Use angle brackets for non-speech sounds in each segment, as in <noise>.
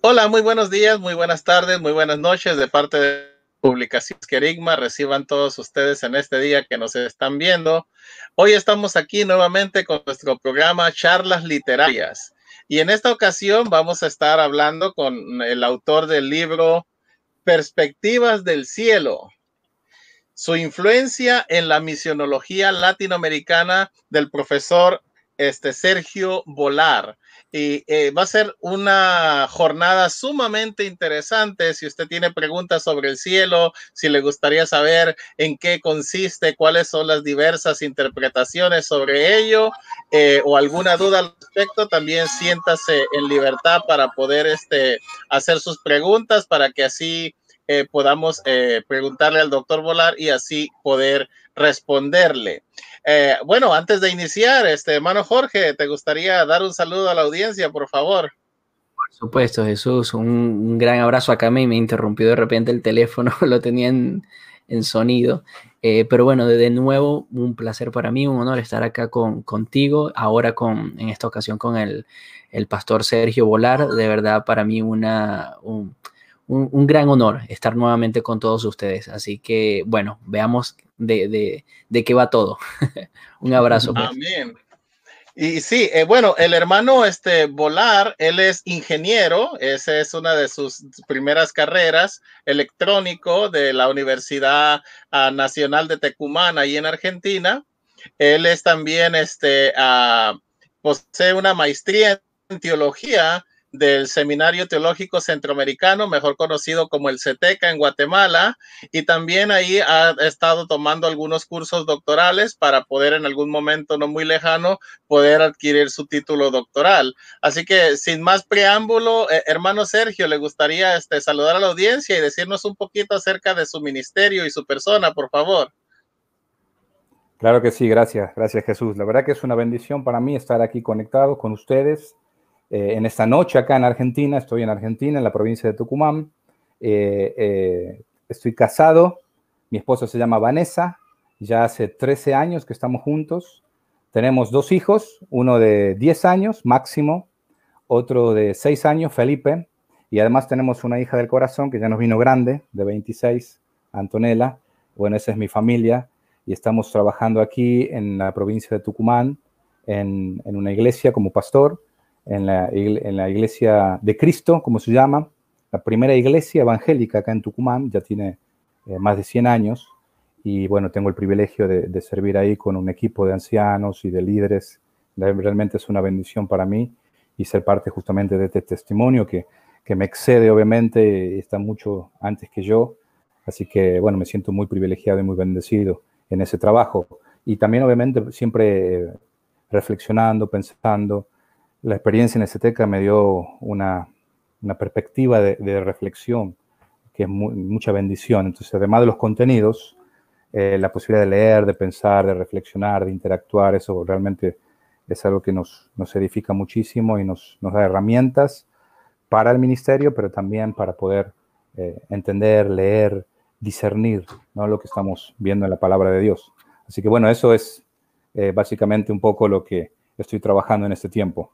Hola, muy buenos días, muy buenas tardes, muy buenas noches de parte de Publicaciones Querigma. Reciban todos ustedes en este día que nos están viendo. Hoy estamos aquí nuevamente con nuestro programa Charlas Literarias. Y en esta ocasión vamos a estar hablando con el autor del libro Perspectivas del Cielo, su influencia en la misionología latinoamericana del profesor este, Sergio Volar y eh, va a ser una jornada sumamente interesante. Si usted tiene preguntas sobre el cielo, si le gustaría saber en qué consiste, cuáles son las diversas interpretaciones sobre ello eh, o alguna duda al respecto, también siéntase en libertad para poder este, hacer sus preguntas para que así eh, podamos preguntarle al doctor Volar y así poder responderle. Eh, bueno, antes de iniciar, este hermano Jorge, ¿te gustaría dar un saludo a la audiencia, por favor? Por supuesto, Jesús, un, gran abrazo acá. Me, me interrumpió de repente el teléfono, <laughs> lo tenía en, sonido. Eh, pero bueno, de nuevo, un placer para mí, un honor estar acá con, contigo, ahora con, en esta ocasión con el, el pastor Sergio Volar. De verdad, para mí una, un, un, gran honor estar nuevamente con todos ustedes. Así que, bueno, veamos de, de, de qué va todo. <laughs> un abrazo. Pues. Amén. Y sí, eh, bueno, el hermano este Volar, él es ingeniero, esa es una de sus primeras carreras, electrónico de la Universidad ah, Nacional de Tecumán, ahí en Argentina. Él es también, este, ah, posee una maestría en teología del Seminario Teológico Centroamericano, mejor conocido como el CETECA en Guatemala, y también ahí ha estado tomando algunos cursos doctorales para poder en algún momento no muy lejano poder adquirir su título doctoral. Así que sin más preámbulo, eh, hermano Sergio, le gustaría este, saludar a la audiencia y decirnos un poquito acerca de su ministerio y su persona, por favor. Claro que sí, gracias, gracias Jesús. La verdad que es una bendición para mí estar aquí conectado con ustedes eh, en esta noche acá en Argentina, estoy en Argentina, en la provincia de Tucumán, eh, eh, estoy casado, mi esposa se llama Vanessa, ya hace 13 años que estamos juntos, tenemos dos hijos, uno de 10 años máximo, otro de 6 años, Felipe, y además tenemos una hija del corazón que ya nos vino grande, de 26, Antonella. Bueno, esa es mi familia y estamos trabajando aquí en la provincia de Tucumán, en, en una iglesia como pastor en la, iglesia de Cristo, como se llama, la primera iglesia evangélica acá en Tucumán, ya tiene eh, más de 100 años, y bueno, tengo el privilegio de, servir ahí con un equipo de ancianos y de líderes. Realmente es una bendición para mí y ser parte justamente de este testimonio que, que me excede, obviamente, está mucho antes que yo. Así que, bueno, me siento muy privilegiado y muy bendecido en ese trabajo. Y también, obviamente, siempre eh, reflexionando, pensando, la experiencia en teca me dio una, perspectiva de, reflexión que es mucha bendición. Entonces, además de los contenidos, eh, la posibilidad de leer, de pensar, de reflexionar, de interactuar, eso realmente es algo que nos, edifica muchísimo y nos, da herramientas para el ministerio, pero también para poder eh, entender, leer, discernir lo que estamos viendo en la palabra de Dios. Así que bueno, eso es eh, básicamente un poco lo que estoy trabajando en este tiempo.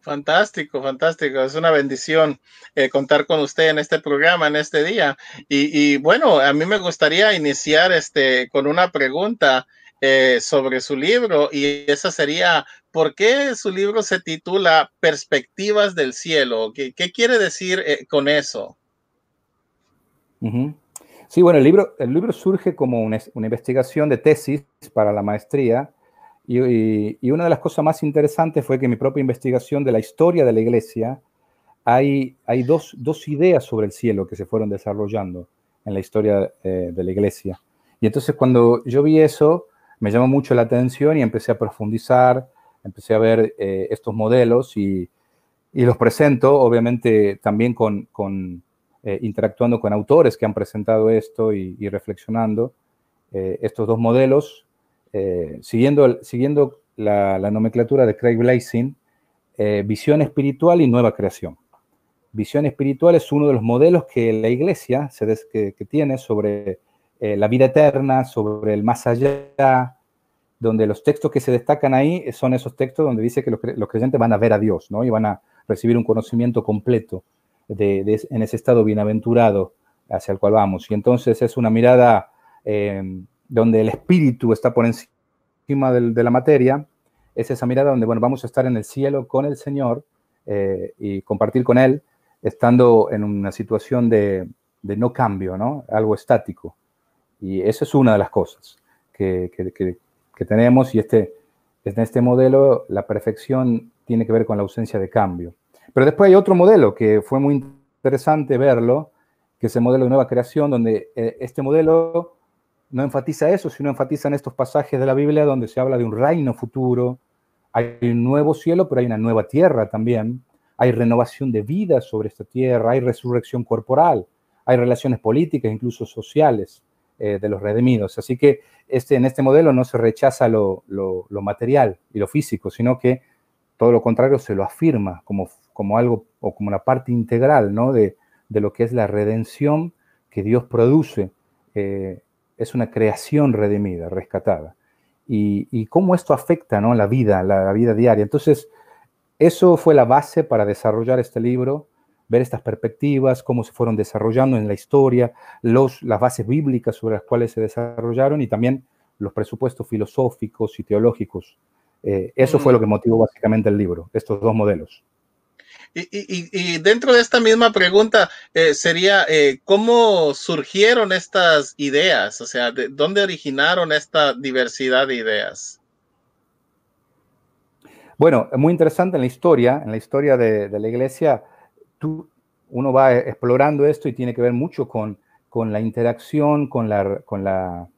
Fantástico, fantástico. Es una bendición eh, contar con usted en este programa, en este día. Y, bueno, a mí me gustaría iniciar este con una pregunta eh, sobre su libro y esa sería, ¿por qué su libro se titula Perspectivas del Cielo? ¿Qué, quiere decir eh, con eso? Sí, bueno, el libro, el libro surge como una investigación de tesis para la maestría y, una de las cosas más interesantes fue que en mi propia investigación de la historia de la iglesia hay, hay dos, ideas sobre el cielo que se fueron desarrollando en la historia eh, de la iglesia. Y entonces cuando yo vi eso, me llamó mucho la atención y empecé a profundizar, empecé a ver eh, estos modelos y, los presento, obviamente también con, eh, interactuando con autores que han presentado esto y, reflexionando estos dos modelos eh, siguiendo, siguiendo la, nomenclatura de Craig Blazing, eh, visión espiritual y nueva creación. Visión espiritual es uno de los modelos que la iglesia se tiene sobre eh, la vida eterna, sobre el más allá, donde los textos que se destacan ahí son esos textos donde dice que los, creyentes van a ver a Dios ¿no? y van a recibir un conocimiento completo de, en ese estado bienaventurado hacia el cual vamos. Y entonces es una mirada donde el espíritu está por encima de la materia, es esa mirada donde, bueno, vamos a estar en el cielo con el Señor eh, y compartir con Él, estando en una situación de, no cambio, ¿no? Algo estático. Y esa es una de las cosas que, tenemos y este, en este modelo la perfección tiene que ver con la ausencia de cambio. Pero después hay otro modelo que fue muy interesante verlo, que es el modelo de nueva creación, donde eh, este modelo no enfatiza eso, sino enfatiza en estos pasajes de la Biblia donde se habla de un reino futuro, hay un nuevo cielo, pero hay una nueva tierra también, hay renovación de vida sobre esta tierra, hay resurrección corporal, hay relaciones políticas, incluso sociales eh, de los redimidos. Así que este, en este modelo no se rechaza lo, material y lo físico, sino que todo lo contrario se lo afirma como, como algo o como la parte integral ¿no? de, lo que es la redención que Dios produce. Eh, es una creación redimida, rescatada. Y, cómo esto afecta ¿no? la vida, la, vida diaria. Entonces, eso fue la base para desarrollar este libro, ver estas perspectivas, cómo se fueron desarrollando en la historia, las bases bíblicas sobre las cuales se desarrollaron y también los presupuestos filosóficos y teológicos. Eh, eso fue mm. lo que motivó básicamente el libro, estos dos modelos. Y, dentro de esta misma pregunta eh, sería, eh, ¿cómo surgieron estas ideas? O sea, ¿de ¿dónde originaron esta diversidad de ideas? Bueno, es muy interesante en la historia, en la historia de, la iglesia, tú, uno va explorando esto y tiene que ver mucho con, la interacción, con la, con la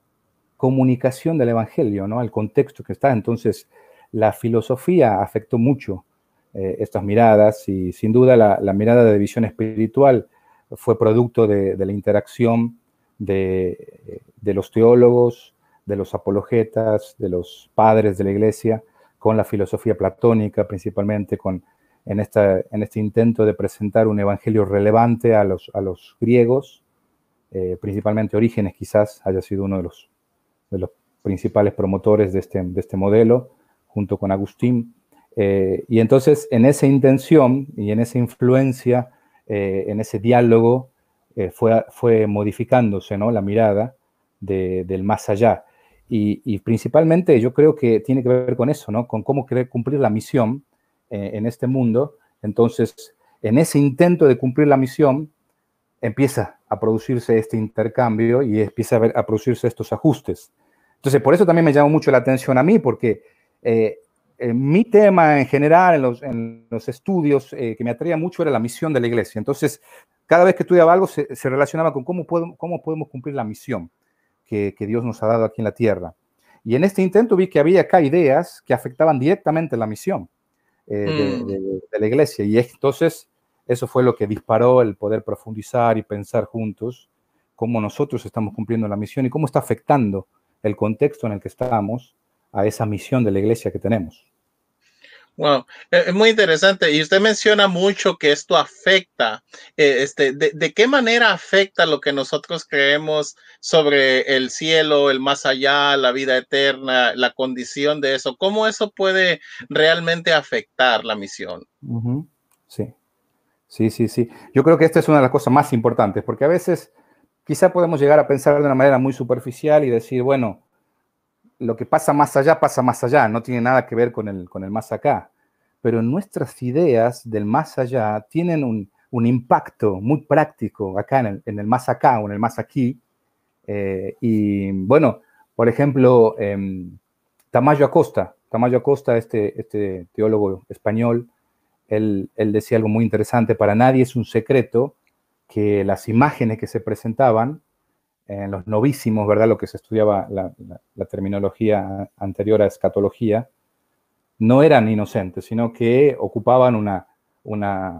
comunicación del Evangelio, ¿no? Al contexto que está. Entonces, la filosofía afectó mucho eh, estas miradas y sin duda la, mirada de visión espiritual fue producto de, la interacción eh, de, los teólogos, de los apologetas, de los padres de la iglesia con la filosofía platónica principalmente, con, en, esta, en este intento de presentar un evangelio relevante a los, a los griegos, eh, principalmente Orígenes quizás haya sido uno de los, de los principales promotores de este, de este modelo, junto con Agustín. Eh, y entonces en esa intención y en esa influencia, eh, en ese diálogo, eh, fue, fue, modificándose ¿no? la mirada del más allá. Y, principalmente yo creo que tiene que ver con eso, ¿no? con cómo querer cumplir la misión en este mundo. Entonces, en ese intento de cumplir la misión, empieza a producirse este intercambio y empieza a, producirse estos ajustes. Entonces, por eso también me llamó mucho la atención a mí, porque mi tema en general en los, estudios eh, que me atraía mucho era la misión de la iglesia. Entonces, cada vez que estudiaba algo se, relacionaba con cómo, podemos, cumplir la misión que, Dios nos ha dado aquí en la tierra. Y en este intento vi que había acá ideas que afectaban directamente la misión eh, mm. de, de, la iglesia. Y entonces eso fue lo que disparó el poder profundizar y pensar juntos cómo nosotros estamos cumpliendo la misión y cómo está afectando el contexto en el que estamos a esa misión de la iglesia que tenemos. Wow, e, es muy interesante. Y usted menciona mucho que esto afecta. Eh, este, de, qué manera afecta lo que nosotros creemos sobre el cielo, el más allá, la vida eterna, la condición de eso? ¿Cómo eso puede realmente afectar la misión? Sí, sí, sí, sí. Yo creo que esta es una de las cosas más importantes, porque a veces quizá podemos llegar a pensar de una manera muy superficial y decir, bueno, lo que pasa más allá pasa más allá, no tiene nada que ver con el, con el más acá. Pero nuestras ideas del más allá tienen un, impacto muy práctico acá en el, más acá o en el más aquí. Eh, y bueno, por ejemplo, em, Tamayo Acosta, Tamayo Acosta, este, este teólogo español, él, él, decía algo muy interesante, para nadie es un secreto que las imágenes que se presentaban en los novísimos, ¿verdad? Lo que se estudiaba, la, terminología anterior a escatología, no eran inocentes, sino que ocupaban una,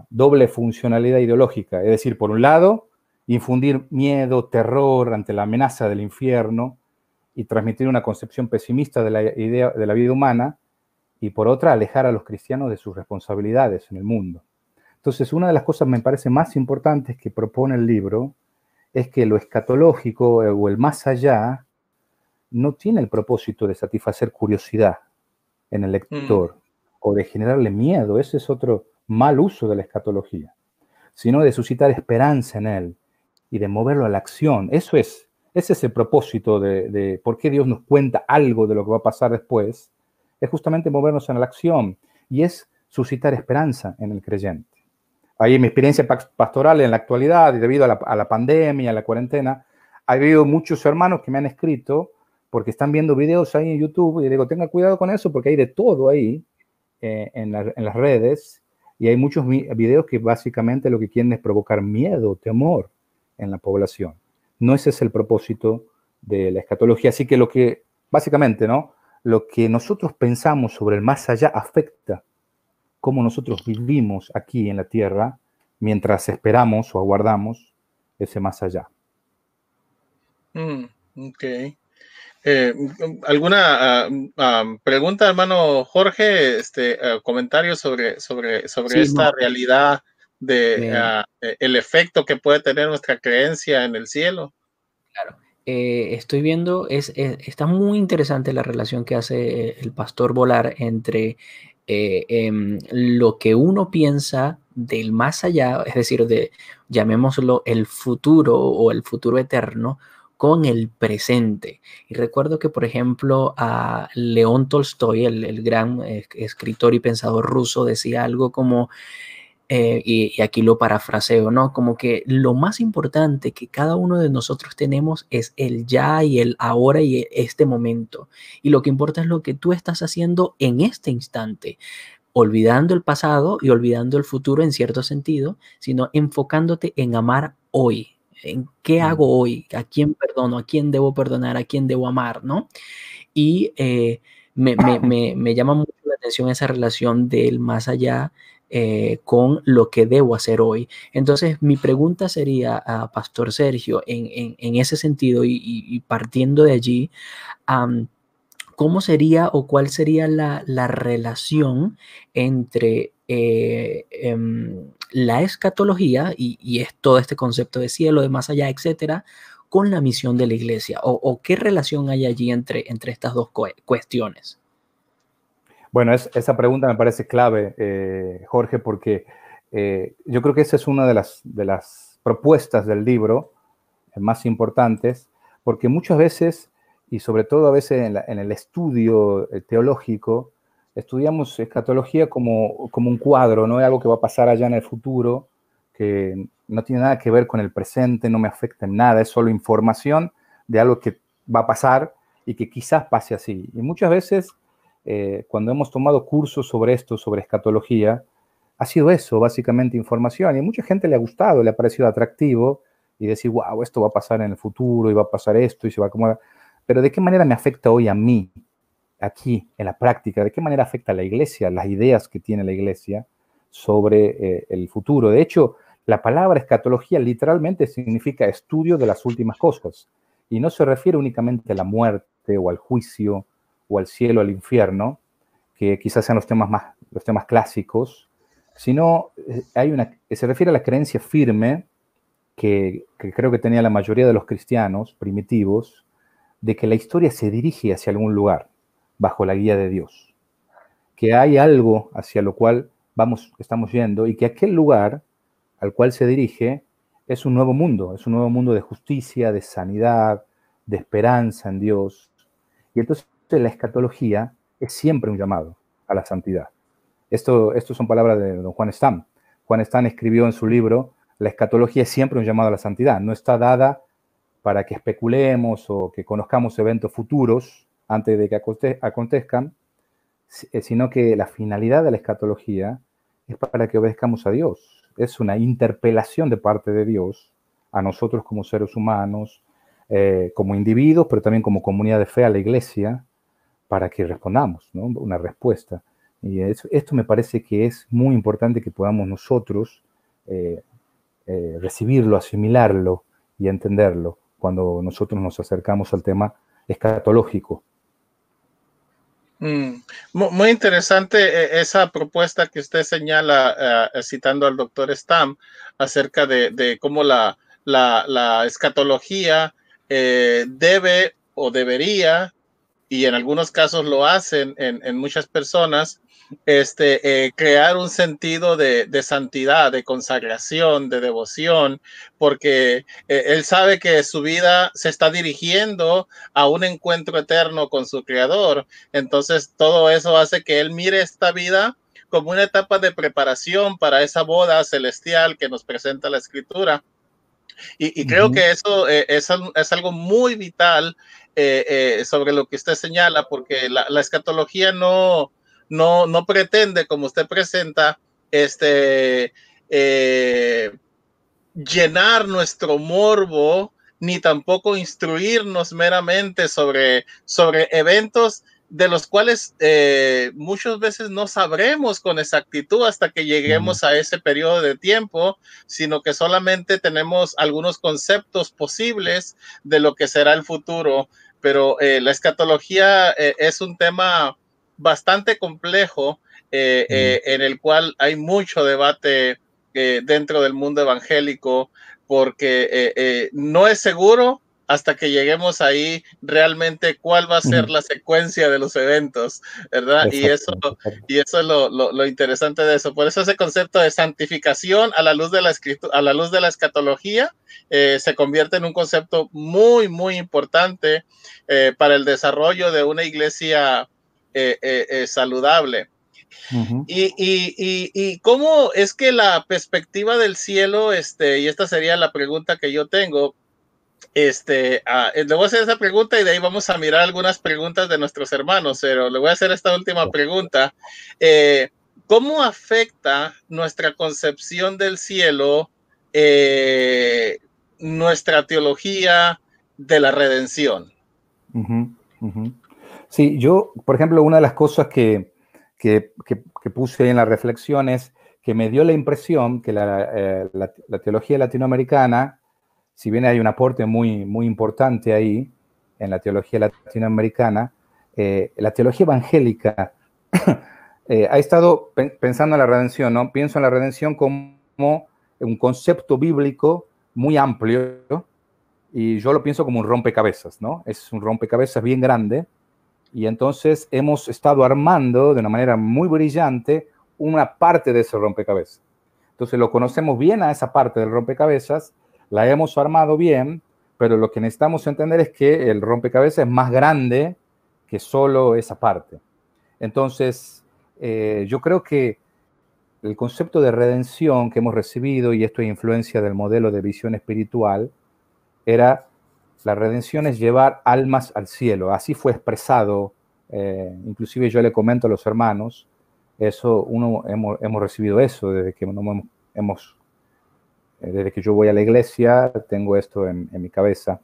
doble funcionalidad ideológica. Es decir, por un lado, infundir miedo, terror ante la amenaza del infierno y transmitir una concepción pesimista de la, idea, de la vida humana, y por otra, alejar a los cristianos de sus responsabilidades en el mundo. Entonces, una de las cosas me parece más importantes que propone el libro es que lo escatológico eh, o el más allá no tiene el propósito de satisfacer curiosidad en el lector mm. o de generarle miedo, ese es otro mal uso de la escatología, sino de suscitar esperanza en él y de moverlo a la acción. Eso es, ese es el propósito de, de por qué Dios nos cuenta algo de lo que va a pasar después, es justamente movernos a la acción y es suscitar esperanza en el creyente ahí en mi experiencia pastoral en la actualidad, y debido a la, pandemia, a la cuarentena, ha habido muchos hermanos que me han escrito porque están viendo videos ahí en YouTube y digo, tenga cuidado con eso porque hay de todo ahí eh, en, las redes y hay muchos videos que básicamente lo que quieren es provocar miedo, temor en la población. No ese es el propósito de la escatología. Así que lo que, básicamente, ¿no? Lo que nosotros pensamos sobre el más allá afecta cómo nosotros vivimos aquí en la tierra mientras esperamos o aguardamos ese más allá. Mm, ok. Eh, ¿Alguna ah, ah, ah, pregunta, hermano Jorge? Este, comentario sobre, sobre, sobre esta pues. realidad de eh. Eh, el efecto que puede tener nuestra creencia en el cielo. Claro. estoy viendo, está muy interesante la relación que hace el pastor Volar entre eh, em, lo que uno piensa del más allá, es decir, de llamémoslo el futuro o el futuro eterno, con el presente. Y recuerdo que, por ejemplo, a León Tolstoy, el gran eh, escritor y pensador ruso, decía algo como eh, y, aquí lo parafraseo, ¿no? Como que lo más importante que cada uno de nosotros tenemos es el ya y el ahora y este momento. Y lo que importa es lo que tú estás haciendo en este instante, olvidando el pasado y olvidando el futuro en cierto sentido, sino enfocándote en amar hoy, en qué mm. hago hoy, a quién perdono, a quién debo perdonar, a quién debo amar, ¿no? Y eh, me, me llama mucho la atención esa relación del más allá eh, con lo que debo hacer hoy. Entonces, mi pregunta sería a ah, Pastor Sergio, en, ese sentido y, partiendo de allí, ¿cómo sería o cuál sería la, relación entre eh, em, la escatología y, es todo este concepto de cielo, de más allá, etcétera, con la misión de la iglesia? ¿O, o qué relación hay allí entre, entre estas dos cuestiones? Bueno, esa pregunta me parece clave, eh, Jorge, porque eh, yo creo que esa es una de las, de las propuestas del libro eh, más importantes, porque muchas veces, y sobre todo a veces en, el estudio teológico, estudiamos escatología como, como un cuadro, no es algo que va a pasar allá en el futuro, que no tiene nada que ver con el presente, no me afecta en nada, es solo información de algo que va a pasar y que quizás pase así. Y muchas veces eh, cuando hemos tomado cursos sobre esto, sobre escatología, ha sido eso, básicamente información. Y mucha gente le ha gustado, le ha parecido atractivo y decir, wow, esto va a pasar en el futuro y va a pasar esto y se va a acomodar. Pero ¿de qué manera me afecta hoy a mí, aquí, en la práctica? ¿De qué manera afecta a la iglesia, las ideas que tiene la iglesia sobre eh, el futuro? De hecho, la palabra escatología literalmente significa estudio de las últimas cosas y no se refiere únicamente a la muerte o al juicio o al cielo, al infierno, que quizás sean los temas más, los temas clásicos, sino eh, hay una, eh, se refiere a la creencia firme que, creo que tenía la mayoría de los cristianos primitivos, de que la historia se dirige hacia algún lugar, bajo la guía de Dios, que hay algo hacia lo cual vamos, estamos yendo y que aquel lugar al cual se dirige es un nuevo mundo, es un nuevo mundo de justicia, de sanidad, de esperanza en Dios. Y entonces la escatología es siempre un llamado a la santidad. Esto, son palabras de don Juan Stam. Juan Stam escribió en su libro, la escatología es siempre un llamado a la santidad, no está dada para que especulemos o que conozcamos eventos futuros antes de que acontezcan, eh, sino que la finalidad de la escatología es para que obedezcamos a Dios. Es una interpelación de parte de Dios a nosotros como seres humanos, eh, como individuos, pero también como comunidad de fe, a la iglesia, para que respondamos, ¿no? una respuesta. Y esto me parece que es muy importante que podamos nosotros eh, eh, recibirlo, asimilarlo y entenderlo cuando nosotros nos acercamos al tema escatológico. Mm, muy interesante eh, esa propuesta que usted señala, citando al doctor Stam, acerca de, cómo la, la escatología debe o debería y en algunos casos lo hacen en, muchas personas, este, eh, crear un sentido de, santidad, de consagración, de devoción, porque eh, él sabe que su vida se está dirigiendo a un encuentro eterno con su creador. Entonces, todo eso hace que él mire esta vida como una etapa de preparación para esa boda celestial que nos presenta la escritura. Y, creo que eso eh, es, es, algo muy vital eh, eh, sobre lo que usted señala, porque la, escatología no, pretende, como usted presenta, este, eh, llenar nuestro morbo, ni tampoco instruirnos meramente sobre, sobre eventos de los cuales eh, muchas veces no sabremos con exactitud hasta que lleguemos a ese periodo de tiempo, sino que solamente tenemos algunos conceptos posibles de lo que será el futuro. Pero eh, la escatología eh, es un tema bastante complejo en el cual hay mucho debate dentro del mundo evangélico porque no es seguro hasta que lleguemos ahí realmente cuál va a ser la secuencia de los eventos, ¿verdad? Y eso, y eso es lo, interesante de eso. Por eso ese concepto de santificación a la luz de la, a la, luz de la escatología eh, se convierte en un concepto muy, muy importante eh, para el desarrollo de una iglesia eh, saludable. y, cómo es que la perspectiva del cielo, este, y esta sería la pregunta que yo tengo, este, ah, eh, le voy a hacer esa pregunta y de ahí vamos a mirar algunas preguntas de nuestros hermanos, pero le voy a hacer esta última pregunta. Eh, ¿Cómo afecta nuestra concepción del cielo, eh, nuestra teología de la redención? Sí, yo, por ejemplo, una de las cosas que, puse en las reflexiones que me dio la impresión que la teología latinoamericana si bien hay un aporte muy, muy importante ahí en la teología latinoamericana, eh, la teología evangélica <coughs> eh, ha estado pensando en la redención, ¿no? Pienso en la redención como un concepto bíblico muy amplio y yo lo pienso como un rompecabezas, ¿no? Es un rompecabezas bien grande y entonces hemos estado armando de una manera muy brillante una parte de ese rompecabezas. Entonces lo conocemos bien a esa parte del rompecabezas la hemos armado bien, pero lo que necesitamos entender es que el rompecabezas es más grande que solo esa parte. Entonces, eh, yo creo que el concepto de redención que hemos recibido, y esto es influencia del modelo de visión espiritual, era la redención es llevar almas al cielo. Así fue expresado, eh, inclusive yo le comento a los hermanos, eso uno hemos, recibido eso desde que nos hemos eh, desde que yo voy a la iglesia, tengo esto en, mi cabeza.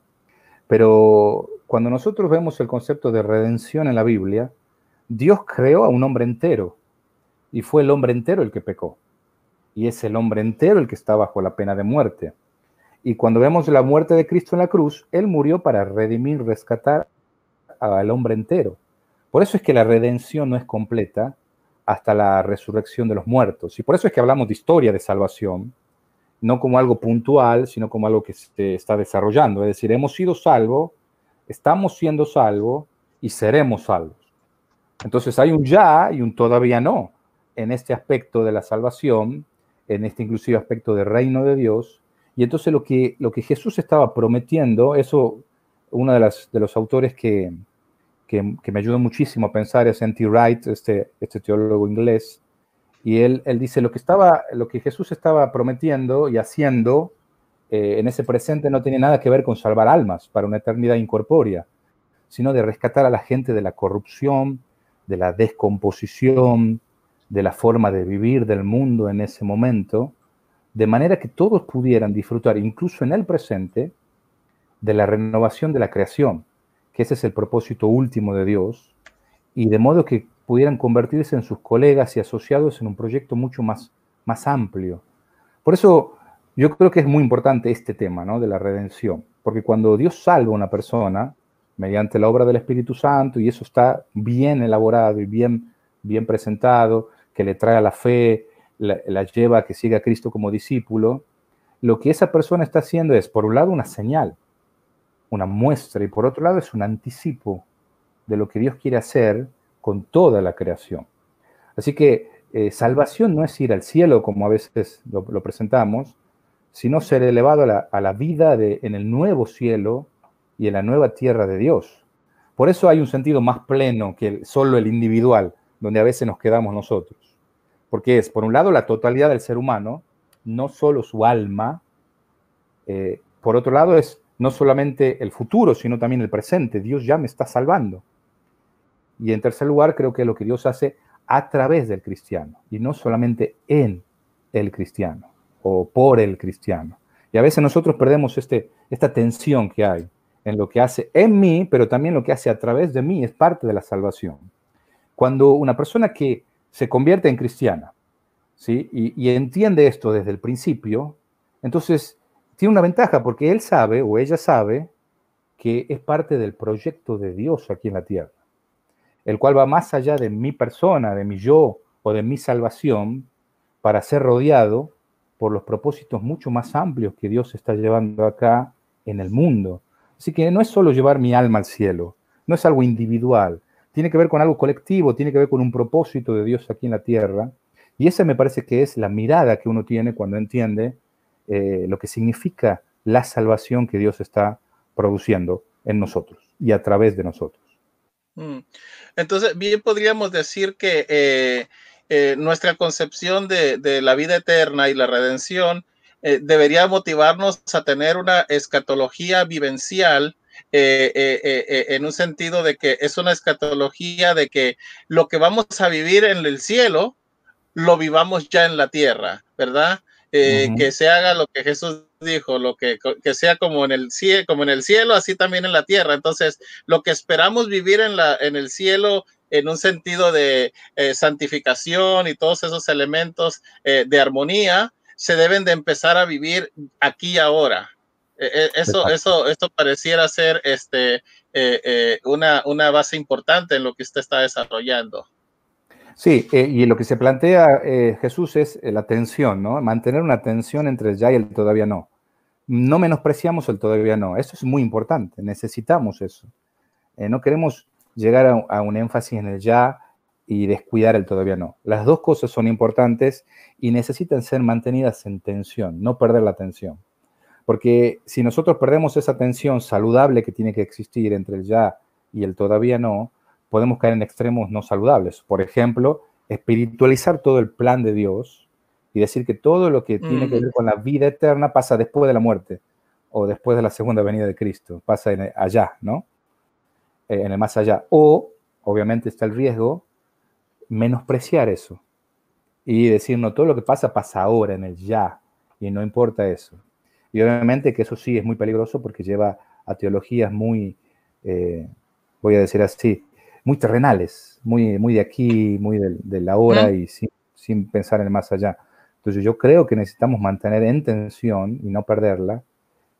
Pero cuando nosotros vemos el concepto de redención en la Biblia, Dios creó a un hombre entero y fue el hombre entero el que pecó. Y es el hombre entero el que está bajo la pena de muerte. Y cuando vemos la muerte de Cristo en la cruz, Él murió para redimir, rescatar al hombre entero. Por eso es que la redención no es completa hasta la resurrección de los muertos. Y por eso es que hablamos de historia de salvación, no como algo puntual, sino como algo que se está desarrollando. Es decir, hemos sido salvos, estamos siendo salvos y seremos salvos. Entonces hay un ya y un todavía no en este aspecto de la salvación, en este inclusive aspecto del reino de Dios. Y entonces lo que, lo que Jesús estaba prometiendo, eso uno de, las, de los autores que, que, me ayudó muchísimo a pensar es N.T. Wright, este, este teólogo inglés, y él, dice, lo que, estaba, lo que Jesús estaba prometiendo y haciendo eh, en ese presente no tiene nada que ver con salvar almas para una eternidad incorpórea, sino de rescatar a la gente de la corrupción, de la descomposición, de la forma de vivir del mundo en ese momento, de manera que todos pudieran disfrutar, incluso en el presente, de la renovación de la creación, que ese es el propósito último de Dios, y de modo que pudieran convertirse en sus colegas y asociados en un proyecto mucho más, más amplio. Por eso yo creo que es muy importante este tema ¿no? de la redención, porque cuando Dios salva a una persona mediante la obra del Espíritu Santo, y eso está bien elaborado y bien, bien presentado, que le trae a la fe, la, la lleva a que siga a Cristo como discípulo, lo que esa persona está haciendo es, por un lado, una señal, una muestra, y por otro lado es un anticipo de lo que Dios quiere hacer con toda la creación. Así que eh, salvación no es ir al cielo, como a veces lo, presentamos, sino ser elevado a la, vida en el nuevo cielo y en la nueva tierra de Dios. Por eso hay un sentido más pleno que solo el individual, donde a veces nos quedamos nosotros. Porque es, por un lado, la totalidad del ser humano, no solo su alma, eh, por otro lado es no solamente el futuro, sino también el presente. Dios ya me está salvando. Y en tercer lugar, creo que lo que Dios hace a través del cristiano y no solamente en el cristiano o por el cristiano. Y a veces nosotros perdemos este, esta tensión que hay en lo que hace en mí, pero también lo que hace a través de mí es parte de la salvación. Cuando una persona que se convierte en cristiana ¿sí? y, y entiende esto desde el principio, entonces tiene una ventaja porque él sabe o ella sabe que es parte del proyecto de Dios aquí en la tierra el cual va más allá de mi persona, de mi yo o de mi salvación, para ser rodeado por los propósitos mucho más amplios que Dios está llevando acá en el mundo. Así que no es solo llevar mi alma al cielo, no es algo individual, tiene que ver con algo colectivo, tiene que ver con un propósito de Dios aquí en la tierra. Y esa me parece que es la mirada que uno tiene cuando entiende eh, lo que significa la salvación que Dios está produciendo en nosotros y a través de nosotros. Mm. Entonces, bien podríamos decir que eh, eh, nuestra concepción de, la vida eterna y la redención eh, debería motivarnos a tener una escatología vivencial en un sentido de que es una escatología de que lo que vamos a vivir en el cielo, lo vivamos ya en la tierra, ¿verdad? Que se haga lo que Jesús dijo, lo que, sea como en, el, cielo, como en el cielo, así también en la tierra. Entonces, lo que esperamos vivir en, la, en el cielo en un sentido de eh, santificación y todos esos elementos eh, de armonía, se deben de empezar a vivir aquí y ahora. E, e, eso, eso, esto pareciera ser este, eh, una, una base importante en lo que usted está desarrollando. Sí, eh, y lo que se plantea eh, Jesús es eh, la tensión, ¿no? Mantener una tensión entre el ya y el todavía no. No menospreciamos el todavía no. Eso es muy importante. Necesitamos eso. no queremos llegar a un énfasis en el ya y descuidar el todavía no. Las dos cosas son importantes y necesitan ser mantenidas en tensión, no perder la tensión. Porque si nosotros perdemos esa tensión saludable que tiene que existir entre el ya y el todavía no, podemos caer en extremos no saludables. Por ejemplo, espiritualizar todo el plan de Dios y decir que todo lo que tiene que mm. ver con la vida eterna pasa después de la muerte o después de la segunda venida de Cristo, pasa en allá, ¿no? Eh, en el más allá. O, obviamente, está el riesgo menospreciar eso y decir, no, todo lo que pasa pasa ahora, en el ya, y no importa eso. Y obviamente que eso sí es muy peligroso porque lleva a teologías muy, eh, voy a decir así, muy terrenales, muy, muy de aquí, muy de, la hora y sin, sin, pensar en el más allá. Entonces yo creo que necesitamos mantener en tensión y no perderla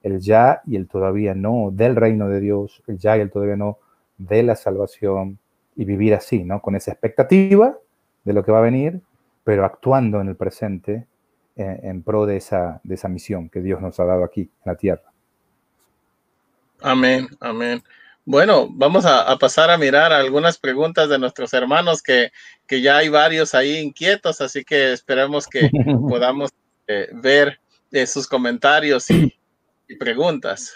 el ya y el todavía no del reino de Dios, el ya y el todavía no de la salvación y vivir así, ¿no? Con esa expectativa de lo que va a venir, pero actuando en el presente en, eh, en pro de esa, de esa misión que Dios nos ha dado aquí en la tierra. Amén, amén. Bueno, vamos a, pasar a mirar algunas preguntas de nuestros hermanos que, ya hay varios ahí inquietos, así que esperamos que <laughs> podamos eh, ver eh, sus comentarios y, preguntas.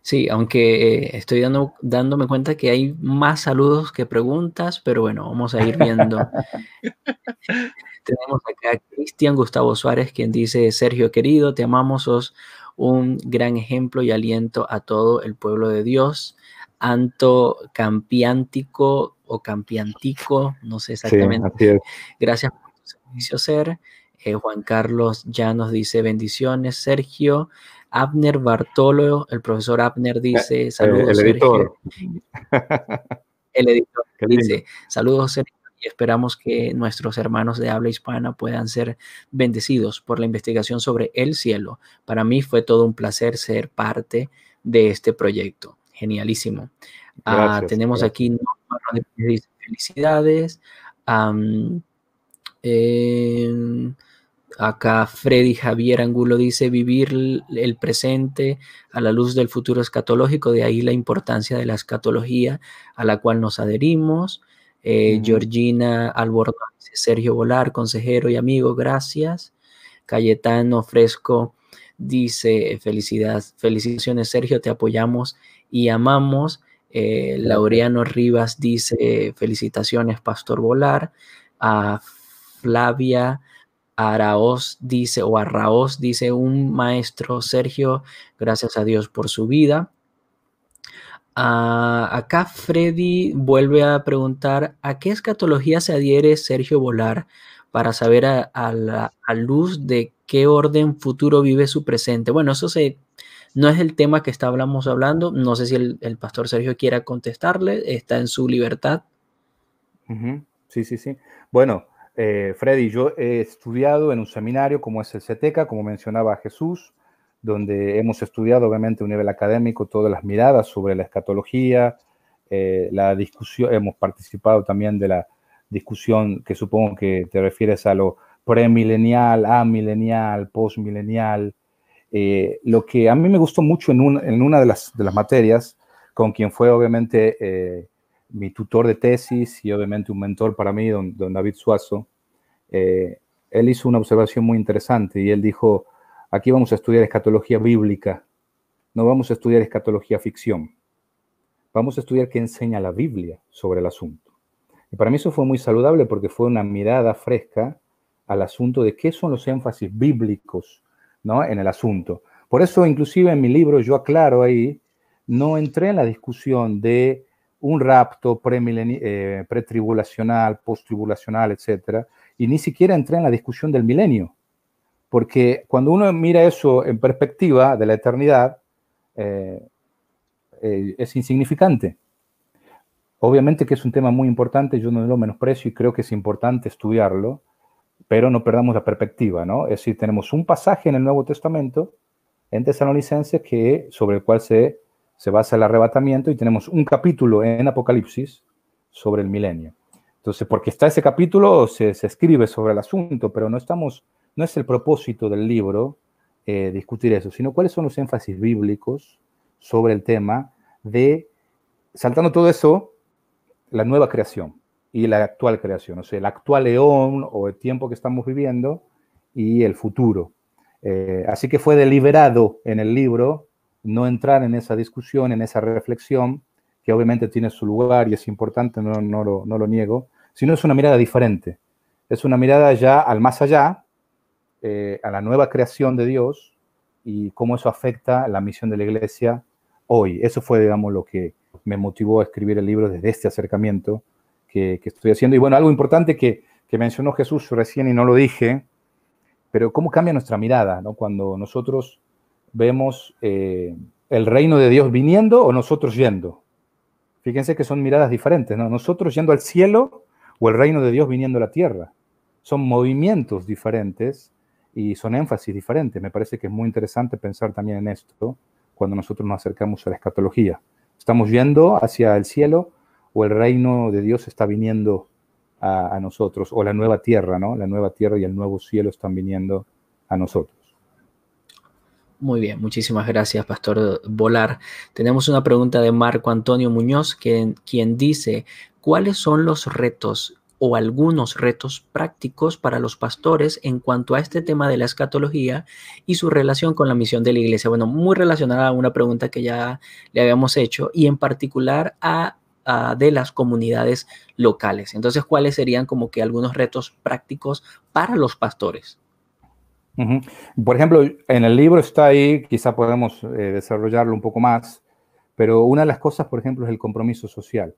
Sí, aunque eh, estoy dando, dándome cuenta que hay más saludos que preguntas, pero bueno, vamos a ir viendo. <laughs> Tenemos acá a Cristian Gustavo Suárez, quien dice, Sergio querido, te amamos, os un gran ejemplo y aliento a todo el pueblo de Dios. Anto Campiántico o Campiántico, no sé exactamente. Gracias por tu servicio, Ser. Eh, Juan Carlos ya nos dice bendiciones, Sergio. Abner Bartolo, el profesor Abner eh, dice, eh, saludos. El, editor. Sergio. El editor dice, saludos, Sergio y esperamos que nuestros hermanos de habla hispana puedan ser bendecidos por la investigación sobre el cielo. Para mí fue todo un placer ser parte de este proyecto. Genialísimo. Ah, tenemos aquí felicidades. Em, acá Freddy Javier Angulo dice vivir el presente a la luz del futuro escatológico, de ahí la importancia de la escatología a la cual nos adherimos. Eh, Georgina Albornoz, Sergio Volar, consejero y amigo, gracias. Cayetano Fresco dice, felicidades, felicitaciones Sergio, te apoyamos y amamos. Eh, Laureano Rivas dice, felicitaciones Pastor Volar. A Flavia Araoz dice, o Arraoz dice, un maestro Sergio, gracias a Dios por su vida. Ah, acá Freddy vuelve a preguntar, ¿a qué escatología se adhiere Sergio Volar para saber a, la luz de qué orden futuro vive su presente? Bueno, eso no es el tema que estábamos hablando. No sé si el, pastor Sergio quiera contestarle, está en su libertad. Sí, sí, sí. Bueno, eh, Freddy, yo he estudiado en un seminario como es el CETECA, como mencionaba Jesús donde hemos estudiado obviamente a un nivel académico todas las miradas sobre la escatología, eh, la discusión, hemos participado también de la discusión que supongo que te refieres a lo premilenial, amilenial, postmilenial. Eh, lo que a mí me gustó mucho en, una de las, materias, con quien fue obviamente eh, mi tutor de tesis y obviamente un mentor para mí, don, don David Suazo, él hizo una observación muy interesante y él dijo, Aquí vamos a estudiar escatología bíblica, no vamos a estudiar escatología ficción. Vamos a estudiar qué enseña la Biblia sobre el asunto. Y para mí eso fue muy saludable porque fue una mirada fresca al asunto de qué son los énfasis bíblicos ¿no? en el asunto. Por eso, inclusive en mi libro, yo aclaro ahí, no entré en la discusión de un rapto eh, pretribulacional, eh, post etc. Y ni siquiera entré en la discusión del milenio. Porque cuando uno mira eso en perspectiva de la eternidad, eh, eh, es insignificante. Obviamente que es un tema muy importante, yo no lo menosprecio y creo que es importante estudiarlo, pero no perdamos la perspectiva, ¿no? Es decir, tenemos un pasaje en el Nuevo Testamento, en Tesalonicenses, que, sobre el cual se, se basa el arrebatamiento, y tenemos un capítulo en Apocalipsis sobre el milenio. Entonces, porque está ese capítulo, se, se escribe sobre el asunto, pero no estamos no es el propósito del libro eh, discutir eso, sino cuáles son los énfasis bíblicos sobre el tema de, saltando todo eso, la nueva creación y la actual creación, o sea, el actual león o el tiempo que estamos viviendo y el futuro. Eh, así que fue deliberado en el libro no entrar en esa discusión, en esa reflexión, que obviamente tiene su lugar y es importante, no, lo, no lo niego, sino es una mirada diferente. Es una mirada ya al más allá, eh, a la nueva creación de Dios y cómo eso afecta la misión de la iglesia hoy. Eso fue, digamos, lo que me motivó a escribir el libro desde este acercamiento que, estoy haciendo. Y bueno, algo importante que, mencionó Jesús recién y no lo dije, pero cómo cambia nuestra mirada cuando nosotros vemos eh, el reino de Dios viniendo o nosotros yendo. Fíjense que son miradas diferentes, Nosotros yendo al cielo o el reino de Dios viniendo a la tierra. Son movimientos diferentes y son énfasis diferentes. Me parece que es muy interesante pensar también en esto cuando nosotros nos acercamos a la escatología. Estamos yendo hacia el cielo o el reino de Dios está viniendo a, nosotros, o la nueva tierra, ¿no? La nueva tierra y el nuevo cielo están viniendo a nosotros. Muy bien, muchísimas gracias, Pastor Volar. Tenemos una pregunta de Marco Antonio Muñoz, quien, quien dice, ¿cuáles son los retos o algunos retos prácticos para los pastores en cuanto a este tema de la escatología y su relación con la misión de la iglesia. Bueno, muy relacionada a una pregunta que ya le habíamos hecho y en particular a, de las comunidades locales. Entonces, ¿cuáles serían como que algunos retos prácticos para los pastores? Por ejemplo, en el libro está ahí, quizá podemos eh, desarrollarlo un poco más, pero una de las cosas, por ejemplo, es el compromiso social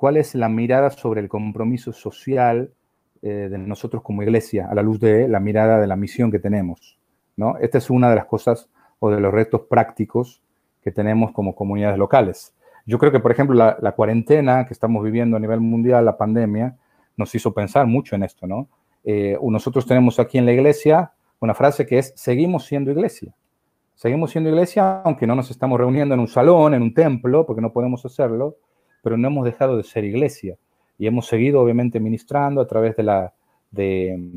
cuál es la mirada sobre el compromiso social eh, de nosotros como iglesia, a la luz de la mirada de la misión que tenemos. ¿no? Esta es una de las cosas o de los retos prácticos que tenemos como comunidades locales. Yo creo que, por ejemplo, la, cuarentena que estamos viviendo a nivel mundial, la pandemia, nos hizo pensar mucho en esto, ¿no? Eh, nosotros tenemos aquí en la iglesia una frase que es, seguimos siendo iglesia. Seguimos siendo iglesia, aunque no nos estamos reuniendo en un salón, en un templo, porque no podemos hacerlo, pero no hemos dejado de ser iglesia y hemos seguido obviamente ministrando a través de, la, de,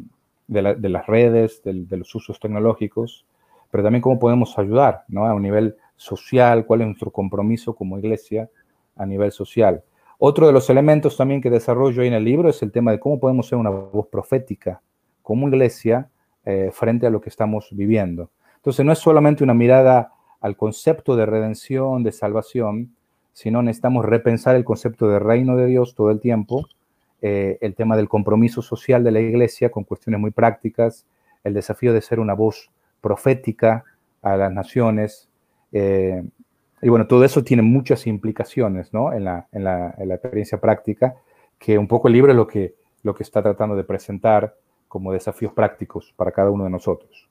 las redes, de, los usos tecnológicos, pero también cómo podemos ayudar ¿no? a un nivel social, cuál es nuestro compromiso como iglesia a nivel social. Otro de los elementos también que desarrollo ahí en el libro es el tema de cómo podemos ser una voz profética como iglesia eh, frente a lo que estamos viviendo. Entonces no es solamente una mirada al concepto de redención, de salvación, sino necesitamos repensar el concepto de reino de Dios todo el tiempo, eh, el tema del compromiso social de la iglesia con cuestiones muy prácticas, el desafío de ser una voz profética a las naciones. Eh, y bueno, todo eso tiene muchas implicaciones ¿no? en, la, experiencia práctica, que un poco el libro lo que, lo que está tratando de presentar como desafíos prácticos para cada uno de nosotros.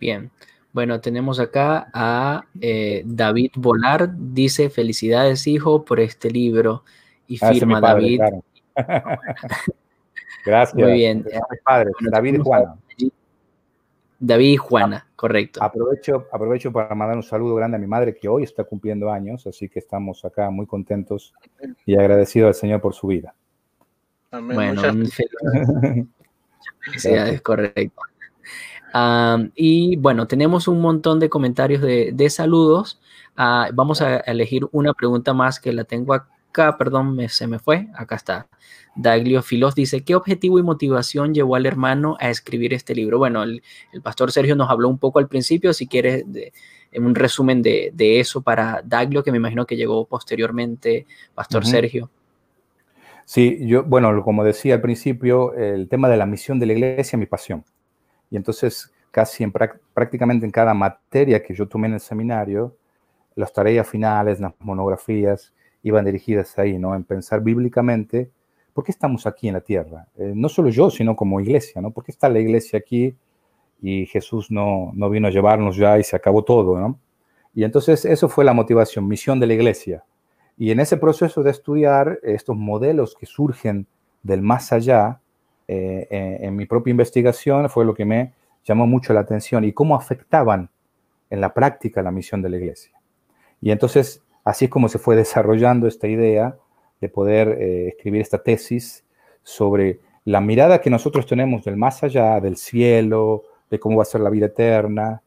Bien, bueno, tenemos acá a eh, David Volar, dice felicidades hijo por este libro y ah, firma David. <laughs> Gracias. Muy bien. David y Juana. David ah, y Juana, correcto. Aprovecho, aprovecho para mandar un saludo grande a mi madre que hoy está cumpliendo años, así que estamos acá muy contentos y agradecidos al Señor por su vida. Amén. Bueno, felicidades, <laughs> correcto y bueno, tenemos un montón de comentarios de, saludos. Ah, vamos a elegir una pregunta más que la tengo acá, perdón, se me fue. Acá está. Daglio Filos dice, ¿qué objetivo y motivación llevó al hermano a escribir este libro? Bueno, el, pastor Sergio nos habló un poco al principio, si quieres, un resumen de, eso para Daglio, que me imagino que llegó posteriormente, pastor Sergio. Sí, yo, bueno, como decía al principio, el tema de la misión de la iglesia mi pasión. Y entonces, casi prácticamente en cada materia que yo tomé en el seminario, las tareas finales, las monografías, iban dirigidas ahí, ¿no? En pensar bíblicamente, ¿por qué estamos aquí en la tierra? Eh, no solo yo, sino como iglesia, ¿no? ¿Por qué está la iglesia aquí y Jesús no, no vino a llevarnos ya y se acabó todo, ¿no? Y entonces eso fue la motivación, misión de la iglesia. Y en ese proceso de estudiar estos modelos que surgen del más allá, eh, eh, en, mi propia investigación fue lo que me llamó mucho la atención y cómo afectaban en la práctica la misión de la iglesia. Y entonces, así es como se fue desarrollando esta idea de poder eh, escribir esta tesis sobre la mirada que nosotros tenemos del más allá, del cielo, de cómo va a ser la vida eterna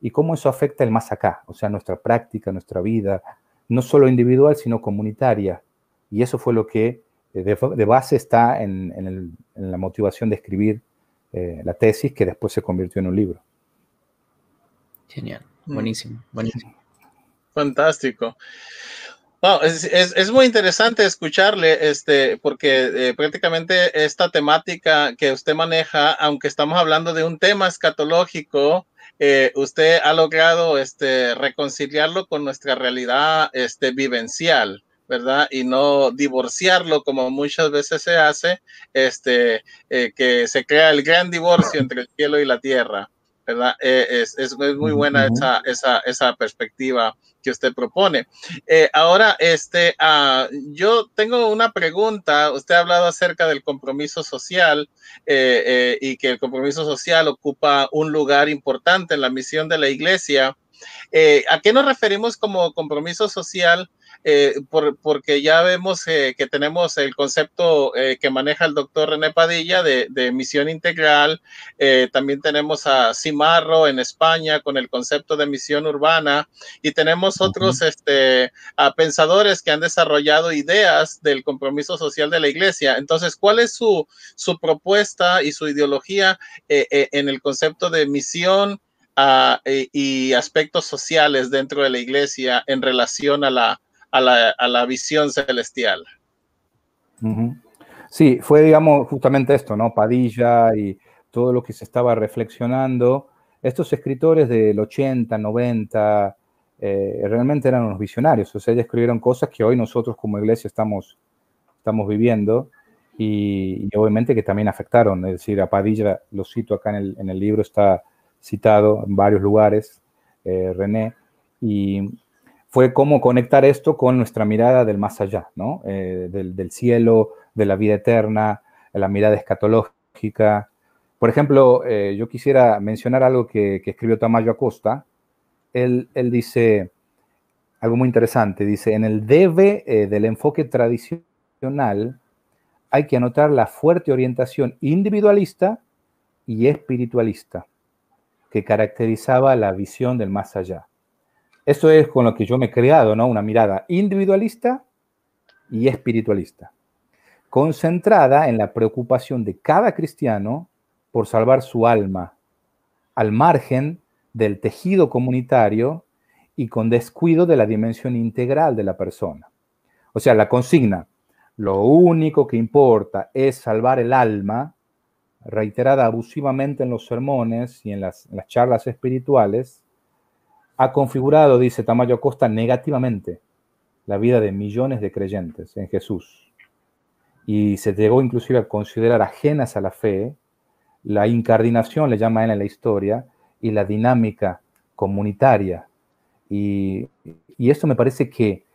y cómo eso afecta el más acá, o sea, nuestra práctica, nuestra vida, no solo individual, sino comunitaria. Y eso fue lo que eh, de, base está en, la motivación de escribir eh, la tesis que después se convirtió en un libro. Genial, mm. buenísimo, buenísimo. Fantástico. es, muy interesante escucharle, este, porque eh, prácticamente esta temática que usted maneja, aunque estamos hablando de un tema escatológico, usted ha logrado este, reconciliarlo con nuestra realidad este, vivencial. ¿verdad? Y no divorciarlo como muchas veces se hace, este, eh, que se crea el gran divorcio entre el cielo y la tierra, ¿verdad? Eh, es, muy buena esa, perspectiva que usted propone. Eh, ahora, este, ah, yo tengo una pregunta. Usted ha hablado acerca del compromiso social y que el compromiso social ocupa un lugar importante en la misión de la iglesia. ¿A qué nos referimos como compromiso social? Eh, por, porque ya vemos eh, que tenemos el concepto eh, que maneja el doctor René Padilla de, misión integral, también tenemos a Cimarro en España con el concepto de misión urbana y tenemos otros este, a pensadores que han desarrollado ideas del compromiso social de la iglesia. Entonces, ¿cuál es su, su propuesta y su ideología en el concepto de misión? Ah, y aspectos sociales dentro de la iglesia en relación a la, a la, visión celestial. Sí, fue, digamos, justamente esto, ¿no? Padilla y todo lo que se estaba reflexionando. Estos escritores del 80, 90, eh, realmente eran unos visionarios, o sea, ellos escribieron cosas que hoy nosotros como iglesia estamos, estamos viviendo y, obviamente que también afectaron, es decir, a Padilla, lo cito acá en el, libro, está citado en varios lugares, eh, René, y, fue cómo conectar esto con nuestra mirada del más allá, ¿no? Eh, del, cielo, de la vida eterna, la mirada escatológica. Por ejemplo, eh, yo quisiera mencionar algo que, escribió Tamayo Acosta. Él, dice algo muy interesante, dice, en el debe eh, del enfoque tradicional hay que anotar la fuerte orientación individualista y espiritualista que caracterizaba la visión del más allá. Esto es con lo que yo me he creado, ¿no? Una mirada individualista y espiritualista, concentrada en la preocupación de cada cristiano por salvar su alma, al margen del tejido comunitario y con descuido de la dimensión integral de la persona. O sea, la consigna, lo único que importa es salvar el alma, reiterada abusivamente en los sermones y en las charlas espirituales, ha configurado, dice Tamayo Acosta, negativamente la vida de millones de creyentes en Jesús. Y se llegó inclusive a considerar ajenas a la fe la incardinación, le llama él en la historia, y la dinámica comunitaria. Y, esto me parece que,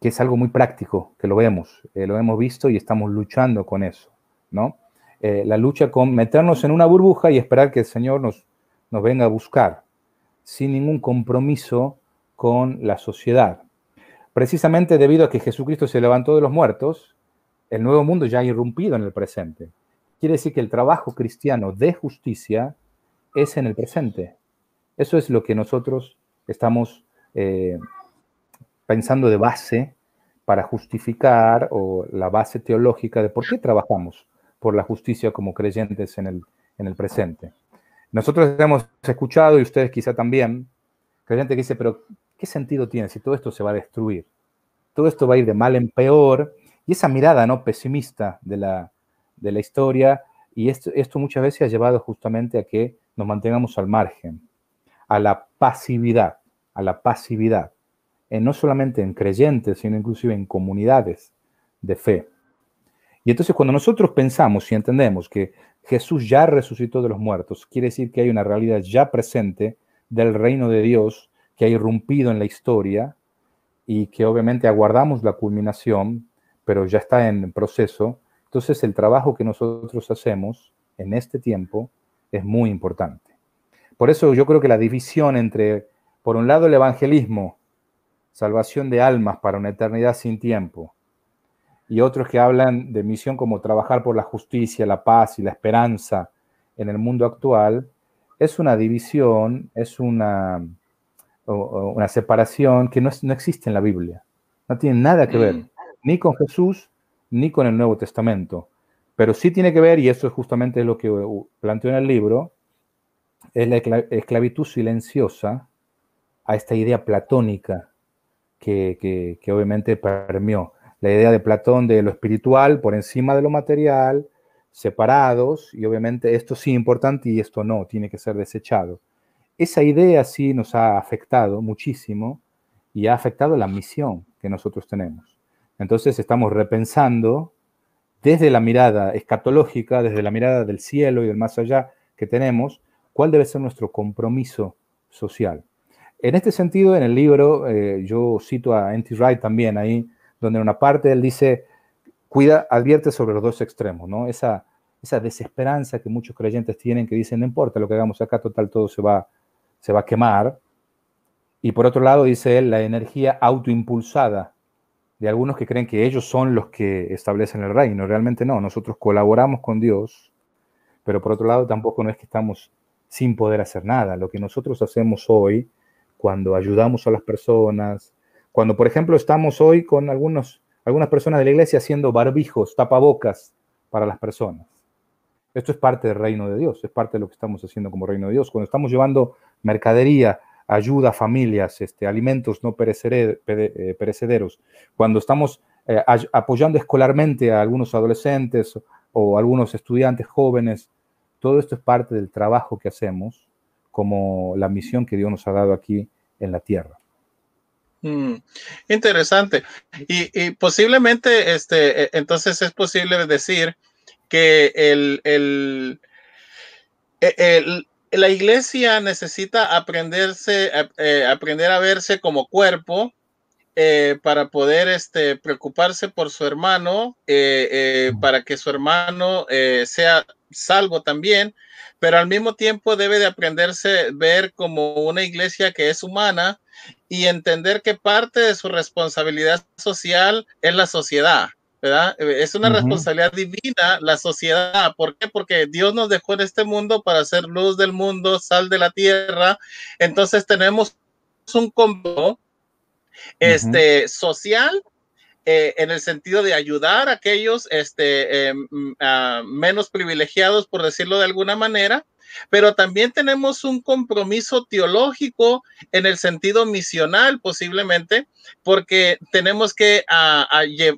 es algo muy práctico, que lo vemos, eh, lo hemos visto y estamos luchando con eso, ¿no? Eh, la lucha con meternos en una burbuja y esperar que el Señor nos, nos venga a buscar sin ningún compromiso con la sociedad. Precisamente debido a que Jesucristo se levantó de los muertos, el nuevo mundo ya ha irrumpido en el presente. Quiere decir que el trabajo cristiano de justicia es en el presente. Eso es lo que nosotros estamos eh, pensando de base para justificar o la base teológica de por qué trabajamos por la justicia como creyentes en el presente. Nosotros hemos escuchado, y ustedes quizá también, creyente que dice, pero ¿qué sentido tiene si todo esto se va a destruir? Todo esto va a ir de mal en peor. Y esa mirada ¿no? pesimista de la, de la historia, y esto, esto muchas veces ha llevado justamente a que nos mantengamos al margen, a la pasividad, a la pasividad, en, no solamente en creyentes, sino inclusive en comunidades de fe. Y entonces cuando nosotros pensamos y entendemos que Jesús ya resucitó de los muertos, quiere decir que hay una realidad ya presente del reino de Dios que ha irrumpido en la historia y que obviamente aguardamos la culminación, pero ya está en proceso. Entonces el trabajo que nosotros hacemos en este tiempo es muy importante. Por eso yo creo que la división entre, por un lado, el evangelismo, salvación de almas para una eternidad sin tiempo, y otros que hablan de misión como trabajar por la justicia, la paz y la esperanza en el mundo actual, es una división, es una, una separación que no, existe en la Biblia. No tiene nada que mm. ver, ni con Jesús, ni con el Nuevo Testamento. Pero sí tiene que ver, y eso es justamente lo que uh, planteó en el libro, es la esclavitud silenciosa a esta idea platónica que, que obviamente permeó la idea de Platón de lo espiritual por encima de lo material, separados, y obviamente esto sí importante y esto no, tiene que ser desechado. Esa idea sí nos ha afectado muchísimo y ha afectado la misión que nosotros tenemos. Entonces estamos repensando desde la mirada escatológica, desde la mirada del cielo y del más allá que tenemos, cuál debe ser nuestro compromiso social. En este sentido, en el libro, eh, yo cito a N.T. Wright también ahí, donde en una parte él dice, cuida, advierte sobre los dos extremos, ¿no? Esa, esa desesperanza que muchos creyentes tienen que dicen, no importa lo que hagamos acá, total, todo se va, se va a quemar. Y por otro lado, dice él, la energía autoimpulsada de algunos que creen que ellos son los que establecen el reino. Realmente no, nosotros colaboramos con Dios, pero por otro lado tampoco no es que estamos sin poder hacer nada. Lo que nosotros hacemos hoy, cuando ayudamos a las personas, cuando, por ejemplo, estamos hoy con algunos, algunas personas de la iglesia haciendo barbijos, tapabocas para las personas. Esto es parte del reino de Dios, es parte de lo que estamos haciendo como reino de Dios. Cuando estamos llevando mercadería, ayuda a familias, este, alimentos no eh, perecederos, cuando estamos eh, apoyando escolarmente a algunos adolescentes o algunos estudiantes jóvenes, todo esto es parte del trabajo que hacemos como la misión que Dios nos ha dado aquí en la tierra. Mm, interesante. Y, posiblemente, este, e, entonces es posible decir que el, e, la iglesia necesita aprenderse, eh, aprender a verse como cuerpo eh, para poder este, preocuparse por su hermano, eh, mm. para que su hermano sea salvo también, pero al mismo tiempo debe de aprenderse ver como una iglesia que es humana y entender que parte de su responsabilidad social es la sociedad. ¿verdad? Eh, es una responsabilidad divina la sociedad. ¿Por qué? Porque Dios nos dejó en este mundo para ser luz del mundo, sal de la tierra. Entonces tenemos un combo este, social eh, en el sentido de ayudar a aquellos este, em, menos privilegiados, por decirlo de alguna manera, pero también tenemos un compromiso teológico en el sentido misional posiblemente, porque tenemos que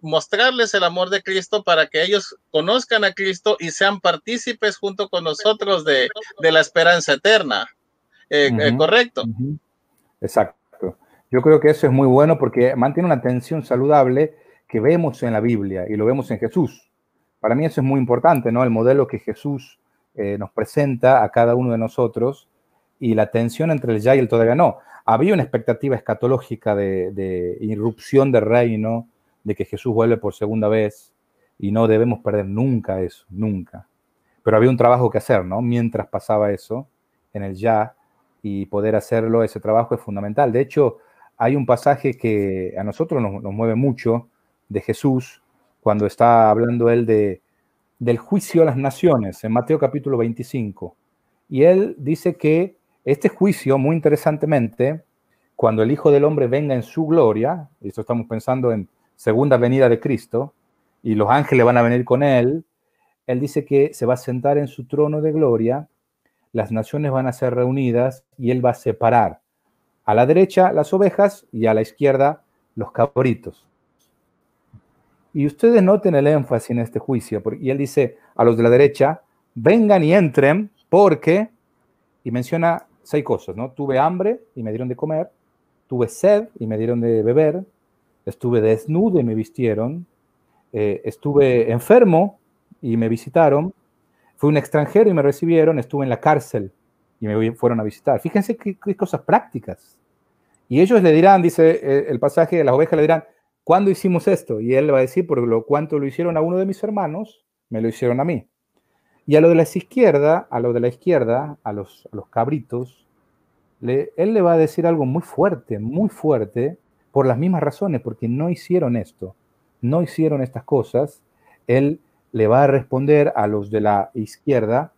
mostrarles el amor de Cristo para que ellos conozcan a Cristo y sean partícipes junto con nosotros de, la esperanza eterna. Eh, eh, ¿Correcto? Exacto. Yo creo que eso es muy bueno porque mantiene una tensión saludable que vemos en la Biblia y lo vemos en Jesús. Para mí eso es muy importante, ¿no? El modelo que Jesús eh, nos presenta a cada uno de nosotros y la tensión entre el ya y el todavía no. Había una expectativa escatológica de, irrupción del reino, de que Jesús vuelve por segunda vez y no debemos perder nunca eso, nunca. Pero había un trabajo que hacer, ¿no? Mientras pasaba eso, en el ya, y poder hacerlo, ese trabajo es fundamental. De hecho, hay un pasaje que a nosotros nos mueve mucho de Jesús, cuando está hablando él de, del juicio a las naciones en Mateo capítulo 25. Y él dice que este juicio, muy interesantemente, cuando el Hijo del Hombre venga en su gloria, y esto estamos pensando en segunda venida de Cristo, y los ángeles van a venir con él, él dice que se va a sentar en su trono de gloria, las naciones van a ser reunidas y él va a separar a la derecha las ovejas y a la izquierda los cabritos. Y ustedes noten el énfasis en este juicio. Porque, y él dice a los de la derecha, vengan y entren porque, y menciona seis cosas, ¿no? Tuve hambre y me dieron de comer, tuve sed y me dieron de beber, estuve desnudo y me vistieron, eh, estuve enfermo y me visitaron, fui un extranjero y me recibieron, estuve en la cárcel y me fueron a visitar. Fíjense qué, qué cosas prácticas. Y ellos le dirán, dice eh, el pasaje, las ovejas le dirán, ¿Cuándo hicimos esto? Y él va a decir, por lo cuanto lo hicieron a uno de mis hermanos, me lo hicieron a mí. Y a lo de la izquierda, a lo de la izquierda, a los, los cabritos, le, él le va a decir algo muy fuerte, muy fuerte, por las mismas razones, porque no hicieron esto, no hicieron estas cosas. Él le va a responder a los de la izquierda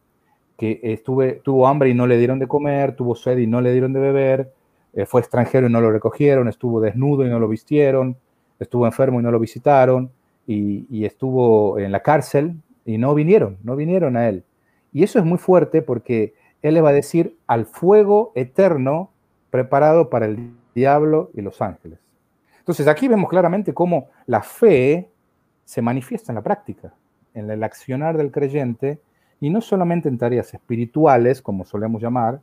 que estuve, tuvo hambre y no le dieron de comer, tuvo sed y no le dieron de beber, eh, fue extranjero y no lo recogieron, estuvo desnudo y no lo vistieron, estuvo enfermo y no lo visitaron, y, estuvo en la cárcel y no vinieron, no vinieron a él. Y eso es muy fuerte porque él le va a decir al fuego eterno preparado para el diablo y los ángeles. Entonces aquí vemos claramente cómo la fe se manifiesta en la práctica, en el accionar del creyente, y no solamente en tareas espirituales, como solemos llamar,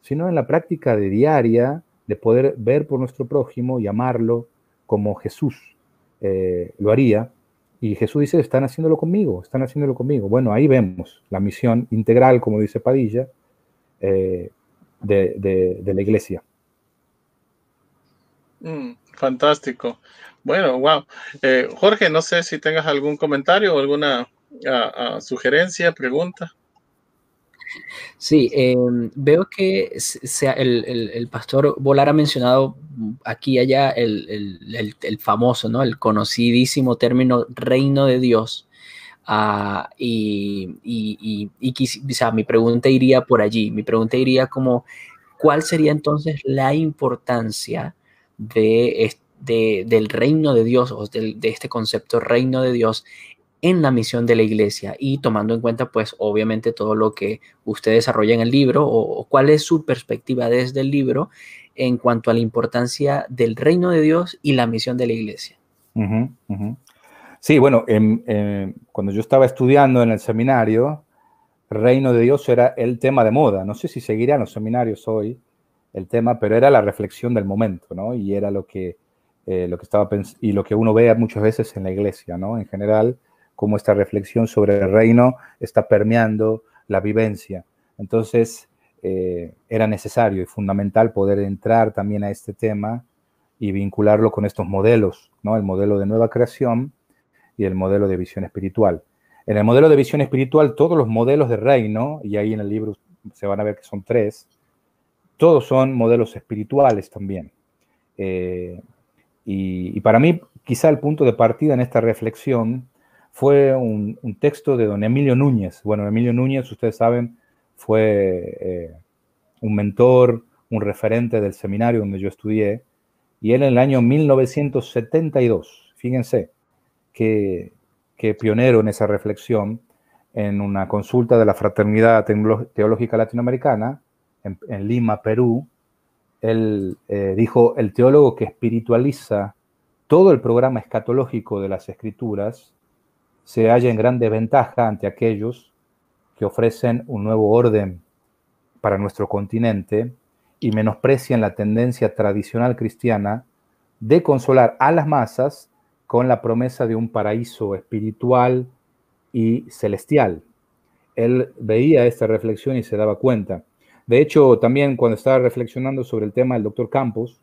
sino en la práctica diaria de poder ver por nuestro prójimo y amarlo como Jesús eh, lo haría. Y Jesús dice, están haciéndolo conmigo, están haciéndolo conmigo. Bueno, ahí vemos la misión integral, como dice Padilla, eh, de, la iglesia. Mm, fantástico. Bueno, wow. Eh, Jorge, no sé si tengas algún comentario o alguna ah, ah, sugerencia, pregunta. Sí, eh, veo que el, pastor Volar ha mencionado aquí y allá el, famoso, ¿no? el conocidísimo término reino de Dios. Ah, y, y, mi pregunta iría por allí. Mi pregunta iría como, ¿cuál sería entonces la importancia de, del reino de Dios o de este concepto reino de Dios en la misión de la iglesia y tomando en cuenta pues obviamente todo lo que usted desarrolla en el libro o, cuál es su perspectiva desde el libro en cuanto a la importancia del reino de Dios y la misión de la iglesia. Sí, bueno, eh, cuando yo estaba estudiando en el seminario, reino de Dios era el tema de moda. No sé si en los seminarios hoy el tema, pero era la reflexión del momento, ¿no? Y era lo que, eh, lo que estaba y lo que uno ve muchas veces en la iglesia, ¿no? En general cómo esta reflexión sobre el reino está permeando la vivencia. Entonces, eh, era necesario y fundamental poder entrar también a este tema y vincularlo con estos modelos, ¿no? El modelo de nueva creación y el modelo de visión espiritual. En el modelo de visión espiritual, todos los modelos de reino, y ahí en el libro se van a ver que son tres, todos son modelos espirituales también. Eh, y, para mí, quizá el punto de partida en esta reflexión fue un, texto de don Emilio Núñez. Bueno, Emilio Núñez, ustedes saben, fue eh, un mentor, un referente del seminario donde yo estudié, y él en el año 1972, fíjense, que, pionero en esa reflexión, en una consulta de la Fraternidad Teológica Latinoamericana, en, Lima, Perú, él eh, dijo, el teólogo que espiritualiza todo el programa escatológico de las escrituras, se halla en gran desventaja ante aquellos que ofrecen un nuevo orden para nuestro continente y menosprecian la tendencia tradicional cristiana de consolar a las masas con la promesa de un paraíso espiritual y celestial. Él veía esta reflexión y se daba cuenta. De hecho, también cuando estaba reflexionando sobre el tema, el doctor Campos,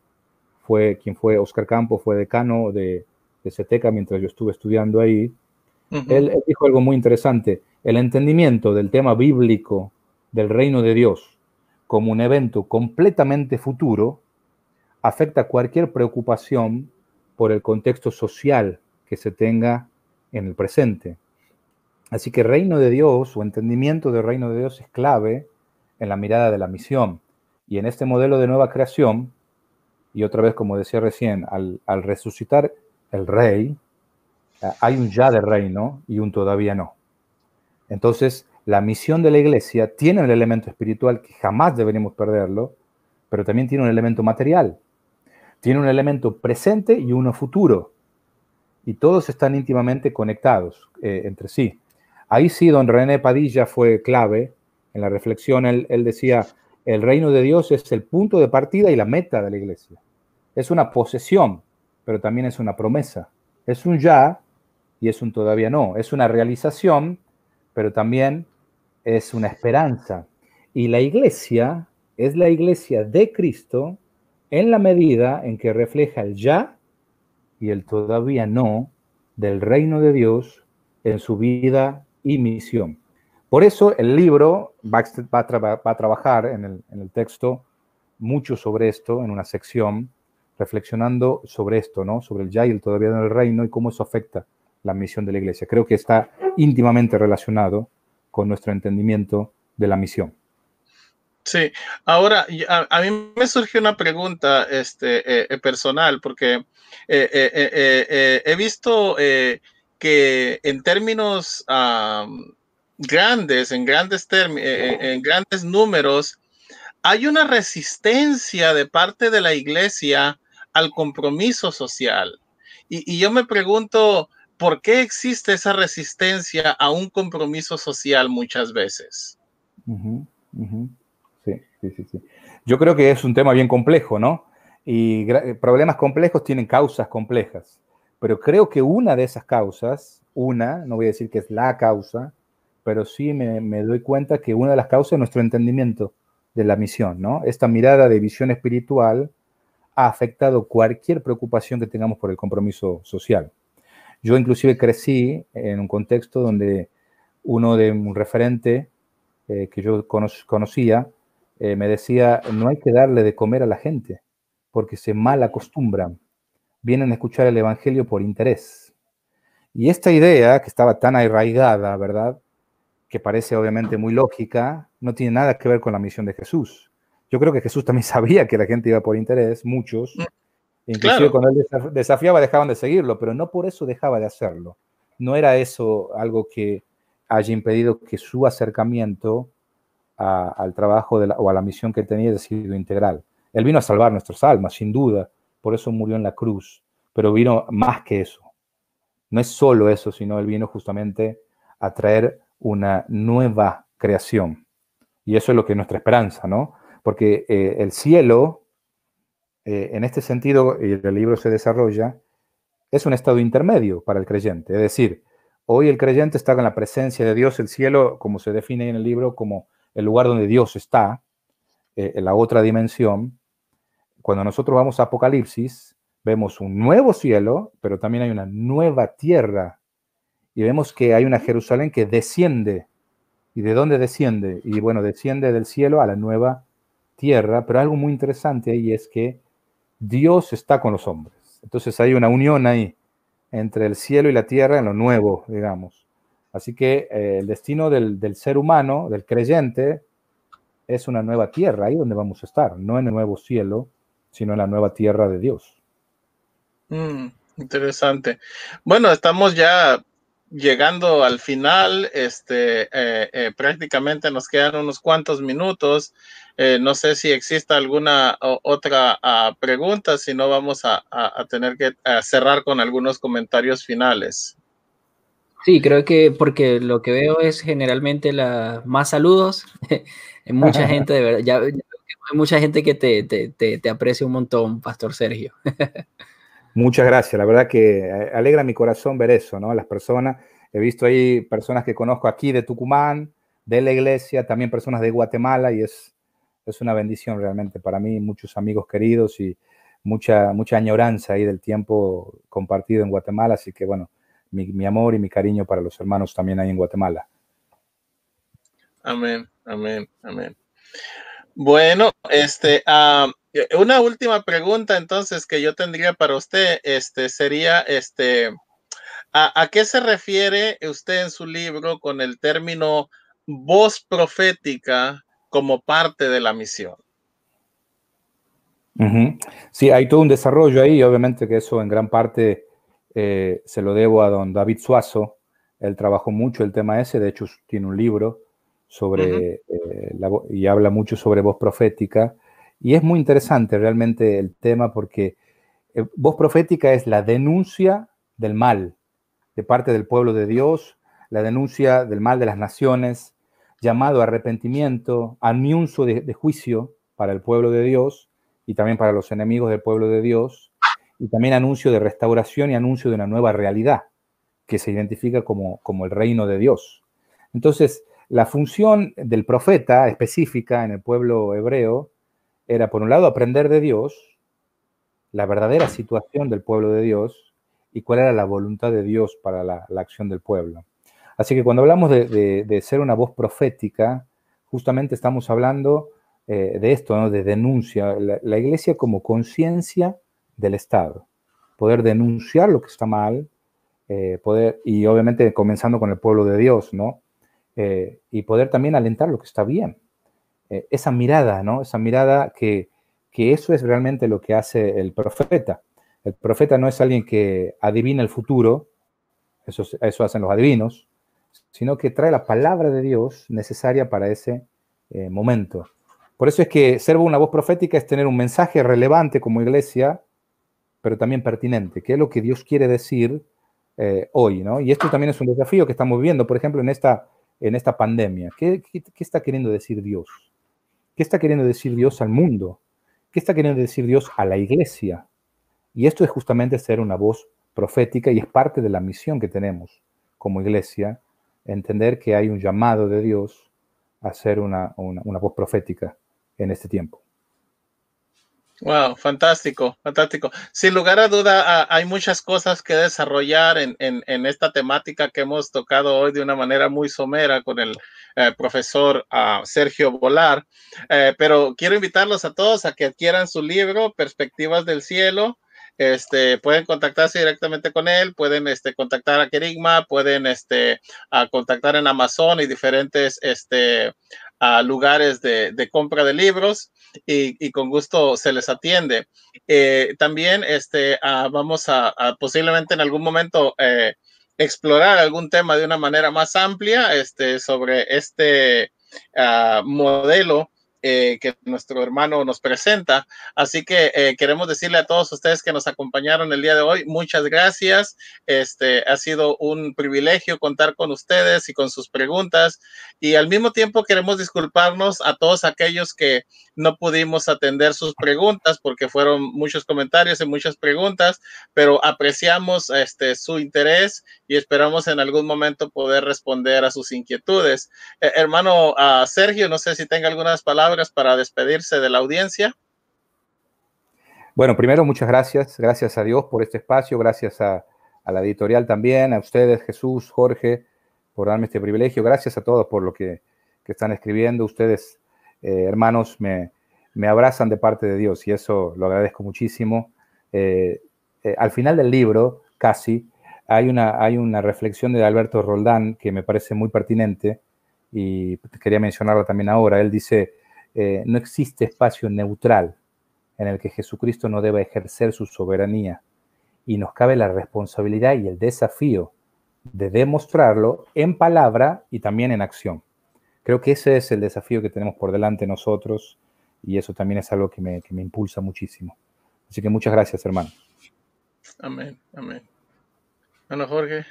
fue quien fue Oscar Campos, fue decano de, de CETECA mientras yo estuve estudiando ahí, él, dijo algo muy interesante. El entendimiento del tema bíblico del reino de Dios como un evento completamente futuro afecta cualquier preocupación por el contexto social que se tenga en el presente. Así que el reino de Dios o entendimiento del reino de Dios es clave en la mirada de la misión. Y en este modelo de nueva creación, y otra vez como decía recién, al resucitar el rey, Ah, hay un ya de reino y un todavía no. Entonces, la misión de la iglesia tiene el elemento espiritual que jamás deberíamos perderlo, pero también tiene un elemento material. Tiene un elemento presente y uno futuro. Y todos están íntimamente conectados eh, entre sí. Ahí sí, don René Padilla fue clave en la reflexión. él decía, el reino de Dios es el punto de partida y la meta de la iglesia. Es una posesión, pero también es una promesa. Es un ya y es un todavía no. Es una realización, pero también es una esperanza. Y la iglesia es la iglesia de Cristo en la medida en que refleja el ya y el todavía no del reino de Dios en su vida y misión. Por eso el libro va a, a trabajar en el, texto mucho sobre esto, en una sección, reflexionando sobre esto, ¿no? sobre el ya y el todavía no del reino y cómo eso afecta la misión de la iglesia. Creo que está íntimamente relacionado con nuestro entendimiento de la misión. Sí, ahora a, mí me surge una pregunta este, eh, eh, personal, porque eh, he visto que en términos grandes, en grandes, en grandes números, hay una resistencia de parte de la iglesia al compromiso social. y yo me pregunto, ¿por qué existe esa resistencia a un compromiso social muchas veces? Sí, sí, sí, sí, Yo creo que es un tema bien complejo, ¿no? Y problemas complejos tienen causas complejas, pero creo que una de esas causas, una, no voy a decir que es la causa, pero sí me, me doy cuenta que una de las causas es nuestro entendimiento de la misión, ¿no? Esta mirada de visión espiritual ha afectado cualquier preocupación que tengamos por el compromiso social. Yo inclusive crecí en un contexto donde uno de un referente eh, que yo conocía eh, me decía, no hay que darle de comer a la gente porque se mal acostumbran, vienen a escuchar el Evangelio por interés. Y esta idea que estaba tan arraigada, ¿verdad? Que parece obviamente muy lógica, no tiene nada que ver con la misión de Jesús. Yo creo que Jesús también <laughs> sabía que la gente iba por interés, muchos, mm. Incluso cuando él desafiaba dejaban de seguirlo, pero no por eso dejaba de hacerlo. No era eso algo que haya impedido que su acercamiento al trabajo o a la misión que tenía haya sido integral. Él vino a salvar nuestras almas, sin duda, por eso murió en la cruz, pero vino más que eso. No es solo eso, sino él vino justamente a traer una nueva creación. Y eso es lo que es nuestra esperanza, ¿no? Porque eh, el cielo eh, en este sentido, el libro se desarrolla, es un estado intermedio para el creyente. Es decir, hoy el creyente está con la presencia de Dios, el cielo, como se define en el libro, como el lugar donde Dios está, eh, en la otra dimensión. Cuando nosotros vamos a Apocalipsis, vemos un nuevo cielo, pero también hay una nueva tierra. Y vemos que hay una Jerusalén que desciende. ¿Y de dónde desciende? Y bueno, desciende del cielo a la nueva tierra, pero algo muy interesante ahí es que Dios está con los hombres. Entonces hay una unión ahí entre el cielo y la tierra en lo nuevo, digamos. Así que eh, el destino del, ser humano, del creyente, es una nueva tierra, ahí donde vamos a estar, no en el nuevo cielo, sino en la nueva tierra de Dios. Mm, interesante. Bueno, estamos ya llegando al final, este, eh, eh, prácticamente nos quedan unos cuantos minutos. Eh, no sé si exista alguna otra ah, pregunta, si no vamos a, tener que cerrar con algunos comentarios finales. Sí, creo que porque lo que veo es generalmente la, más saludos. <laughs> mucha <laughs> gente, de verdad, ya, mucha gente que te aprecia un montón, Pastor Sergio. <laughs> Muchas gracias, la verdad que eh, alegra mi corazón ver eso, ¿no? Las personas, he visto ahí personas que conozco aquí de Tucumán, de la iglesia, también personas de Guatemala y es, es una bendición realmente para mí, muchos amigos queridos y mucha, mucha añoranza ahí del tiempo compartido en Guatemala, así que bueno, mi, amor y mi cariño para los hermanos también ahí en Guatemala. Amén, amén, amén. Bueno, este, ah, eh, una última pregunta entonces que yo tendría para usted, este, sería, este, ¿a, qué se refiere usted en su libro con el término voz profética como parte de la misión? Sí, hay todo un desarrollo ahí, obviamente que eso en gran parte eh, se lo debo a don David Suazo, él trabajó mucho el tema ese, de hecho tiene un libro sobre, eh, y habla mucho sobre voz profética, y es muy interesante realmente el tema porque eh, voz profética es la denuncia del mal de parte del pueblo de Dios, la denuncia del mal de las naciones, llamado arrepentimiento, anuncio de, de juicio para el pueblo de Dios y también para los enemigos del pueblo de Dios, y también anuncio de restauración y anuncio de una nueva realidad que se identifica como, como el reino de Dios. Entonces, la función del profeta específica en el pueblo hebreo era, por un lado, aprender de Dios, la verdadera situación del pueblo de Dios y cuál era la voluntad de Dios para la, acción del pueblo. Así que cuando hablamos de, ser una voz profética, justamente estamos hablando eh, de esto, ¿no? de denuncia, la, iglesia como conciencia del Estado, poder denunciar lo que está mal, eh, poder, y obviamente comenzando con el pueblo de Dios, ¿no? Eh, y poder también alentar lo que está bien, eh, esa mirada, ¿no? Esa mirada que, eso es realmente lo que hace el profeta. El profeta no es alguien que adivina el futuro, eso, eso hacen los adivinos, sino que trae la palabra de Dios necesaria para ese eh, momento. Por eso es que ser una voz profética es tener un mensaje relevante como iglesia, pero también pertinente, que es lo que Dios quiere decir eh, hoy, ¿no? Y esto también es un desafío que estamos viviendo, por ejemplo, en esta, en esta pandemia. qué está queriendo decir Dios? ¿Qué está queriendo decir Dios al mundo? ¿Qué está queriendo decir Dios a la iglesia? Y esto es justamente ser una voz profética y es parte de la misión que tenemos como iglesia, entender que hay un llamado de Dios a ser una, voz profética en este tiempo. Wow, fantástico, fantástico. Sin lugar a duda, hay muchas cosas que desarrollar en, esta temática que hemos tocado hoy de una manera muy somera con el eh, profesor ah, Sergio Volar, eh, pero quiero invitarlos a todos a que adquieran su libro, Perspectivas del Cielo, este, pueden contactarse directamente con él, pueden este, contactar a Kerigma, pueden este, contactar en Amazon y diferentes este, a lugares de, compra de libros y, con gusto se les atiende. Eh, también este, ah, vamos a, posiblemente en algún momento eh, explorar algún tema de una manera más amplia este, sobre este ah, modelo eh, que nuestro hermano nos presenta. Así que eh, queremos decirle a todos ustedes que nos acompañaron el día de hoy, muchas gracias. Este ha sido un privilegio contar con ustedes y con sus preguntas. Y al mismo tiempo queremos disculparnos a todos aquellos que no pudimos atender sus preguntas porque fueron muchos comentarios y muchas preguntas, pero apreciamos este, su interés y esperamos en algún momento poder responder a sus inquietudes. Eh, hermano ah, Sergio, no sé si tenga algunas palabras para despedirse de la audiencia. Bueno, primero muchas gracias, gracias a Dios por este espacio, gracias a, la editorial también, a ustedes, Jesús, Jorge, por darme este privilegio, gracias a todos por lo que, que están escribiendo, ustedes eh, hermanos me, abrazan de parte de Dios y eso lo agradezco muchísimo. Eh, eh, al final del libro, casi, hay una, hay una reflexión de Alberto Roldán que me parece muy pertinente y quería mencionarla también ahora. Él dice, no existe espacio neutral en el que Jesucristo no deba ejercer su soberanía y nos cabe la responsabilidad y el desafío de demostrarlo en palabra y también en acción. Creo que ese es el desafío que tenemos por delante nosotros y eso también es algo que me, impulsa muchísimo. Así que muchas gracias, hermano. Amén, amén. Bueno, Jorge.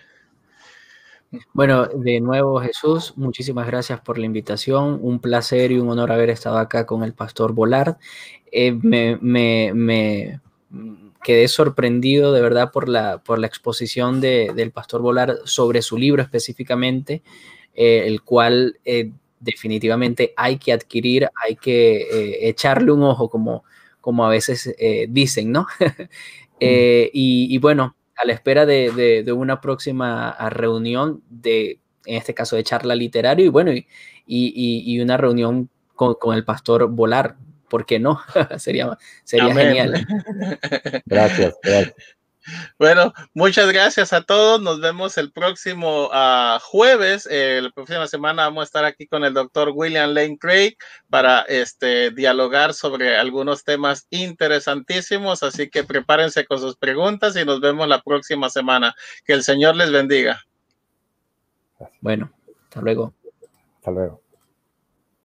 Bueno, de nuevo Jesús, muchísimas gracias por la invitación. Un placer y un honor haber estado acá con el pastor Volard. Eh, me, quedé sorprendido de verdad por la, por la exposición del pastor Volard sobre su libro específicamente, eh, el cual eh, definitivamente hay que adquirir, hay que eh, echarle un ojo, como, como a veces eh, dicen, ¿no? <laughs> Mm. Eh, y, bueno, a la espera de, una próxima ah, reunión de, en este caso, de charla literaria y bueno, y, y, una reunión con, el pastor Volar, ¿por qué no? <laughs> sería sería genial. <laughs> Gracias, gracias. Bueno, muchas gracias a todos. Nos vemos el próximo ah, jueves. Eh, la próxima semana vamos a estar aquí con el doctor William Lane Craig para este, dialogar sobre algunos temas interesantísimos. Así que prepárense con sus preguntas y nos vemos la próxima semana. Que el Señor les bendiga. Bueno, hasta luego. Hasta luego.